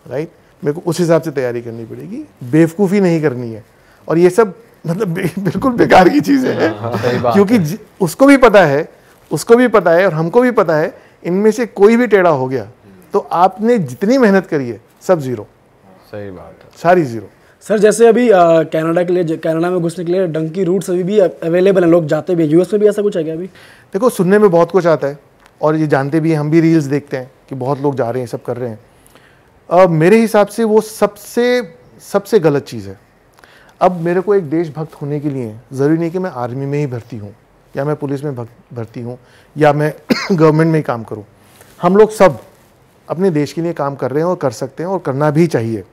राइट मेरे को उस हिसाब से तैयारी करनी पड़ेगी बेवकूफ़ी नहीं करनी है और ये सब मतलब बिल्कुल बेकार की चीज़ें हैं हाँ, हाँ, क्योंकि उसको भी पता है उसको भी पता है और हमको भी पता है इनमें से कोई भी टेढ़ा हो गया तो आपने जितनी मेहनत करी है सब जीरो सही बात है सारी जीरो सर जैसे अभी कनाडा के लिए कनाडा में घुसने के लिए डंकी रूट्स अभी भी अवेलेबल हैं लोग जाते भी हैं यूएस में भी ऐसा कुछ है क्या अभी देखो सुनने में बहुत कुछ आता है और ये जानते भी हैं हम भी रील्स देखते हैं कि बहुत लोग जा रहे हैं सब कर रहे हैं Uh, मेरे हिसाब से वो सबसे सबसे गलत चीज़ है अब मेरे को एक देशभक्त होने के लिए ज़रूरी नहीं कि मैं आर्मी में ही भर्ती हूँ या मैं पुलिस में भर्ती हूँ या मैं गवर्नमेंट में ही काम करूँ हम लोग सब अपने देश के लिए काम कर रहे हैं और कर सकते हैं और करना भी चाहिए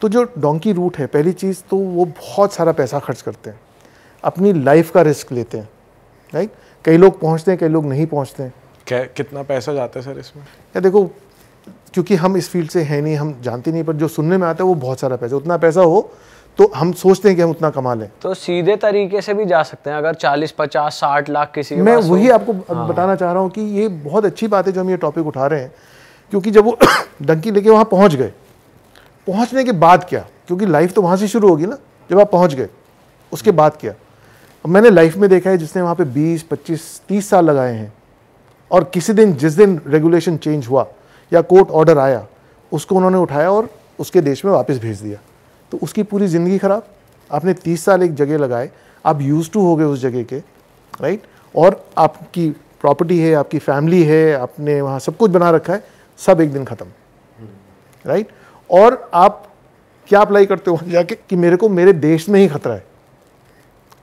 तो जो डोंकी रूट है पहली चीज़ तो वो बहुत सारा पैसा खर्च करते हैं अपनी लाइफ का रिस्क लेते हैं राइट कई लोग पहुँचते हैं कई लोग नहीं पहुँचते हैं क्या कितना पैसा जाता है सर इसमें या देखो क्योंकि हम इस फील्ड से हैं नहीं हम जानते नहीं पर जो सुनने में आता है वो बहुत सारा पैसा उतना पैसा हो तो हम सोचते हैं कि हम उतना कमा लें तो सीधे तरीके से भी जा सकते हैं अगर 40, 50, 60 लाख किसी मैं वही आपको हाँ। बताना चाह रहा हूँ कि ये बहुत अच्छी बात है जो हम ये टॉपिक उठा रहे हैं क्योंकि जब वो डंकी लेके वहाँ पहुँच गए पहुँचने के बाद क्या क्योंकि लाइफ तो वहाँ से शुरू होगी ना जब आप पहुँच गए उसके बाद क्या मैंने लाइफ में देखा है जिसने वहाँ पे 20, 25, 30 साल लगाए हैं और किसी दिन जिस दिन रेगुलेशन चेंज हुआ या कोर्ट ऑर्डर आया उसको उन्होंने उठाया और उसके देश में वापस भेज दिया तो उसकी पूरी ज़िंदगी ख़राब आपने तीस साल एक जगह लगाए आप यूज़ टू हो गए उस जगह के राइट और आपकी प्रॉपर्टी है आपकी फैमिली है आपने वहाँ सब कुछ बना रखा है सब एक दिन ख़त्म राइट और आप क्या अप्लाई करते हो जाके कि मेरे को मेरे देश में ही खतरा है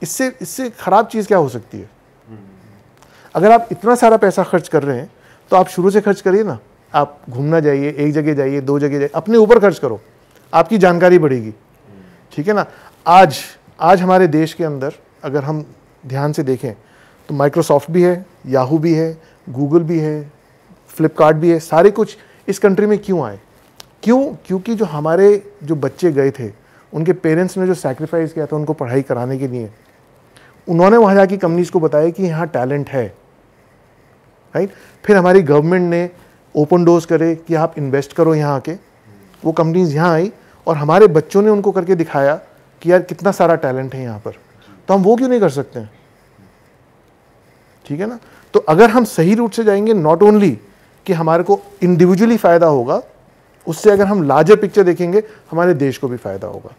इससे इससे ख़राब चीज़ क्या हो सकती है अगर आप इतना सारा पैसा खर्च कर रहे हैं तो आप शुरू से खर्च करिए ना आप घूमना जाइए एक जगह जाइए दो जगह जाइए अपने ऊपर खर्च करो आपकी जानकारी बढ़ेगी ठीक है ना आज आज हमारे देश के अंदर अगर हम ध्यान से देखें तो माइक्रोसॉफ्ट भी है याहू भी है गूगल भी है फ्लिपकार्ट भी है सारे कुछ इस कंट्री में क्यों आए क्यों क्योंकि जो हमारे जो बच्चे गए थे उनके पेरेंट्स ने जो सैक्रिफाइस किया था उनको पढ़ाई कराने के लिए उन्होंने वहाँ जाके कंपनीज को बताया कि यहाँ टैलेंट है राइट फिर हमारी गवर्नमेंट ने ओपन डोर्स करे कि आप इन्वेस्ट करो यहाँ आके वो कंपनीज यहाँ आई और हमारे बच्चों ने उनको करके दिखाया कि यार कितना सारा टैलेंट है यहाँ पर तो हम वो क्यों नहीं कर सकते हैं ठीक है ना तो अगर हम सही रूट से जाएंगे नॉट ओनली कि हमारे को इंडिविजुअली फ़ायदा होगा उससे अगर हम लार्जर पिक्चर देखेंगे हमारे देश को भी फ़ायदा होगा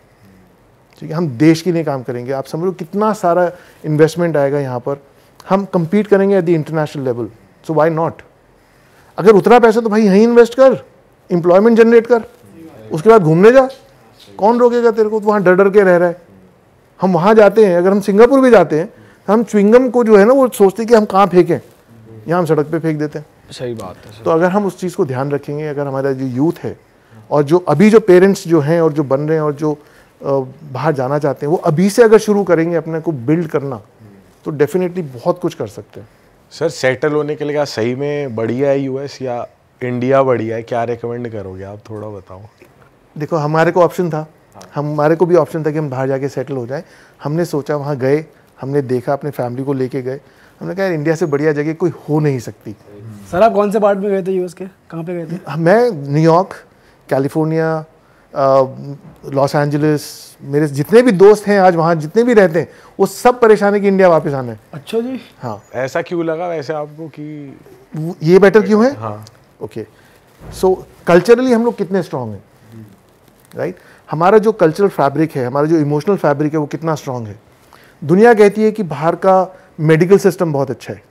ठीक है हम देश के लिए काम करेंगे आप समझो कितना सारा इन्वेस्टमेंट आएगा यहाँ पर हम कंपीट करेंगे at the international level so why not अगर उतना पैसा तो भाई यहीं इन्वेस्ट कर एम्प्लॉयमेंट जनरेट कर उसके बाद घूमने जा कौन रोकेगा तेरे को तो वहाँ डर डर के रह रहा है हम वहाँ जाते हैं अगर हम सिंगापुर भी जाते हैं तो हम च्विंगम को जो है ना वो सोचते हैं कि हम कहाँ फेंकें यहाँ हम सड़क पर फेंक देते हैं सही बात है तो अगर हम उस चीज़ को ध्यान रखेंगे अगर हमारा जो यूथ है और जो अभी जो पेरेंट्स जो हैं और जो बन रहे हैं और जो बाहर जाना चाहते हैं वो अभी से अगर शुरू करेंगे अपने को बिल्ड करना तो डेफिनेटली बहुत कुछ कर सकते हैं सर सेटल होने के लिए क्या सही में बढ़िया है यूएस या इंडिया बढ़िया है क्या रिकमेंड करोगे आप थोड़ा बताओ देखो हमारे को ऑप्शन था हाँ। हमारे को भी ऑप्शन था कि हम बाहर जाके सेटल हो जाए हमने सोचा वहाँ गए हमने देखा अपने फैमिली को लेके गए हमने कहा यार इंडिया से बढ़िया जगह कोई हो नहीं सकती सर आप कौन से पार्ट में गए थे यूएस के कहाँ पे गए थे मैं न्यूयॉर्क कैलिफोर्निया लॉस एंजलिस मेरे जितने भी दोस्त हैं आज वहाँ जितने भी रहते हैं वो सब परेशान है कि इंडिया वापस आना है अच्छा जी हाँ ऐसा क्यों लगा वैसे आपको कि ये बेटर क्यों है हाँ ओके सो कल्चरली हम लोग कितने स्ट्रांग हैं राइट right? हमारा जो कल्चरल फैब्रिक है हमारा जो इमोशनल फैब्रिक है वो कितना स्ट्रांग है दुनिया कहती है कि बाहर का मेडिकल सिस्टम बहुत अच्छा है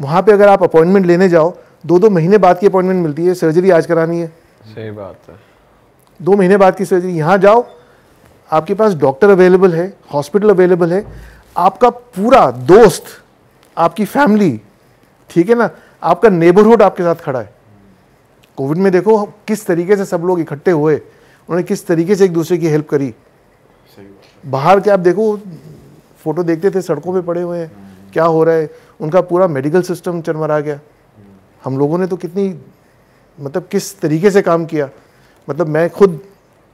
वहाँ पे अगर आप अपॉइंटमेंट लेने जाओ दो दो महीने बाद की अपॉइंटमेंट मिलती है सर्जरी आज करानी है सही बात है दो महीने बाद की सर्जरी यहाँ जाओ आपके पास डॉक्टर अवेलेबल है हॉस्पिटल अवेलेबल है आपका पूरा दोस्त आपकी फैमिली ठीक है ना आपका नेबरहुड आपके साथ खड़ा है कोविड में देखो किस तरीके से सब लोग इकट्ठे हुए उन्होंने किस तरीके से एक दूसरे की हेल्प करी बाहर के आप देखो फोटो देखते थे सड़कों पे पड़े हुए हैं क्या हो रहा है उनका पूरा मेडिकल सिस्टम चरमरा गया हम्म। हम लोगों ने तो कितनी मतलब किस तरीके से काम किया मतलब मैं खुद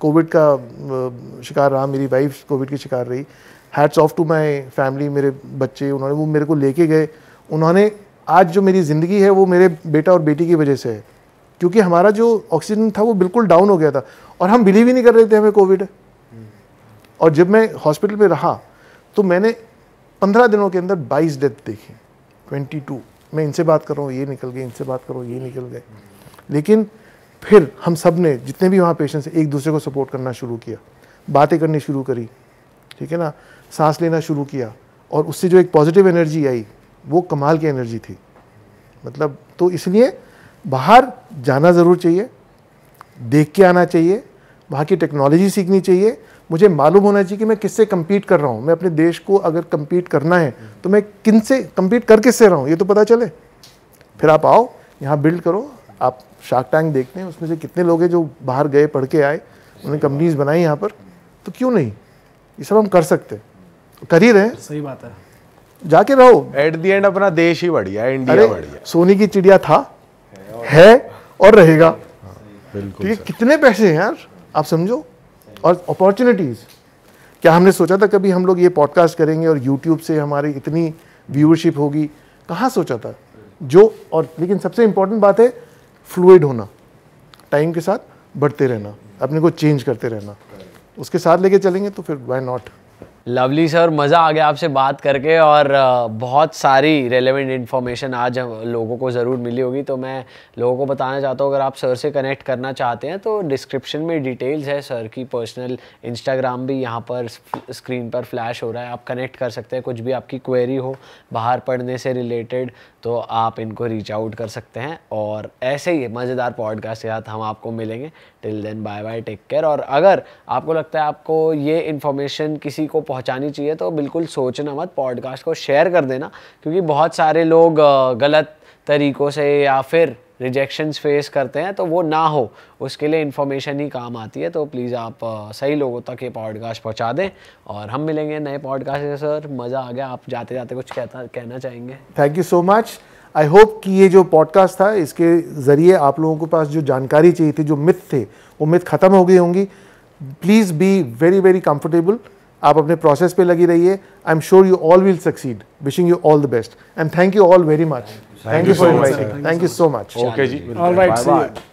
कोविड का शिकार रहा मेरी वाइफ कोविड की शिकार रही hats off to my family मेरे बच्चे उन्होंने वो मेरे को लेके गए उन्होंने आज जो मेरी ज़िंदगी है वो मेरे बेटा और बेटी की वजह से है क्योंकि हमारा जो ऑक्सीजन था वो बिल्कुल डाउन हो गया था और हम बिलीव ही नहीं कर रहे थे हमें कोविड है और जब मैं हॉस्पिटल में रहा तो मैंने पंद्रह दिनों के अंदर बाईस डेथ देखी ट्वेंटी टू मैं इनसे बात कर रहा हूँ ये निकल गए इनसे बात हूँ ये निकल गए लेकिन फिर हम सब ने जितने भी वहाँ पेशेंट्स एक दूसरे को सपोर्ट करना शुरू किया बातें करनी शुरू करी ठीक है ना सांस लेना शुरू किया और उससे जो एक पॉजिटिव एनर्जी आई वो कमाल की एनर्जी थी मतलब तो इसलिए बाहर जाना ज़रूर चाहिए देख के आना चाहिए वहाँ की टेक्नोलॉजी सीखनी चाहिए मुझे मालूम होना चाहिए कि मैं किससे कम्पीट कर रहा हूँ मैं अपने देश को अगर कम्पीट करना है तो मैं किन से कम्पीट कर किससे रहा हूँ ये तो पता चले फिर आप आओ यहाँ बिल्ड करो आप शार्क टैंक देखते हैं उसमें से कितने लोग हैं जो बाहर गए पढ़ के आए उन्होंने कंपनीज बनाई यहाँ पर तो क्यों नहीं ये सब हम कर सकते हैं कर ही रहे सही बात है जाके रहो एट दी एंड अपना देश ही बढ़िया इंडिया बढ़िया सोनी की चिड़िया था है और रहेगा ठीक है तो कितने पैसे हैं यार आप समझो और अपॉर्चुनिटीज़ क्या हमने सोचा था कभी हम लोग ये पॉडकास्ट करेंगे और यूट्यूब से हमारी इतनी व्यूअरशिप होगी कहाँ सोचा था जो और लेकिन सबसे इम्पोर्टेंट बात है फ्लूड होना टाइम के साथ बढ़ते रहना अपने को चेंज करते रहना उसके साथ लेके चलेंगे तो फिर वाई नॉट लवली सर मज़ा आ गया आपसे बात करके और बहुत सारी रेलेवेंट इन्फॉर्मेशन आज लोगों को ज़रूर मिली होगी तो मैं लोगों को बताना चाहता हूँ अगर आप सर से कनेक्ट करना चाहते हैं तो डिस्क्रिप्शन में डिटेल्स है सर की पर्सनल इंस्टाग्राम भी यहाँ पर स्क्रीन पर फ्लैश हो रहा है आप कनेक्ट कर सकते हैं कुछ भी आपकी क्वेरी हो बाहर पढ़ने से रिलेटेड तो आप इनको रीच आउट कर सकते हैं और ऐसे ही मज़ेदार पॉडकास्ट के साथ हम आपको मिलेंगे till then bye bye take care और अगर आपको लगता है आपको ये इन्फॉर्मेशन किसी को पहुंचानी चाहिए तो बिल्कुल सोचना मत पॉडकास्ट को शेयर कर देना क्योंकि बहुत सारे लोग गलत तरीक़ों से या फिर रिजेक्शंस फेस करते हैं तो वो ना हो उसके लिए इन्फॉर्मेशन ही काम आती है तो प्लीज़ आप सही लोगों तक ये पॉडकास्ट पहुंचा दें और हम मिलेंगे नए पॉडकास्ट सर मज़ा आ गया आप जाते जाते कुछ कहता कहना चाहेंगे thank you so much I hope कि ये जो पॉडकास्ट था इसके ज़रिए आप लोगों के पास जो जानकारी चाहिए थी जो मिथ थे वो मिथ ख़त्म हो गई होंगी please be very very comfortable आप अपने प्रोसेस पे लगी रहिए I am sure you all will succeed wishing you all the best and thank you all very much thank you for inviting thank you so much okay जी all right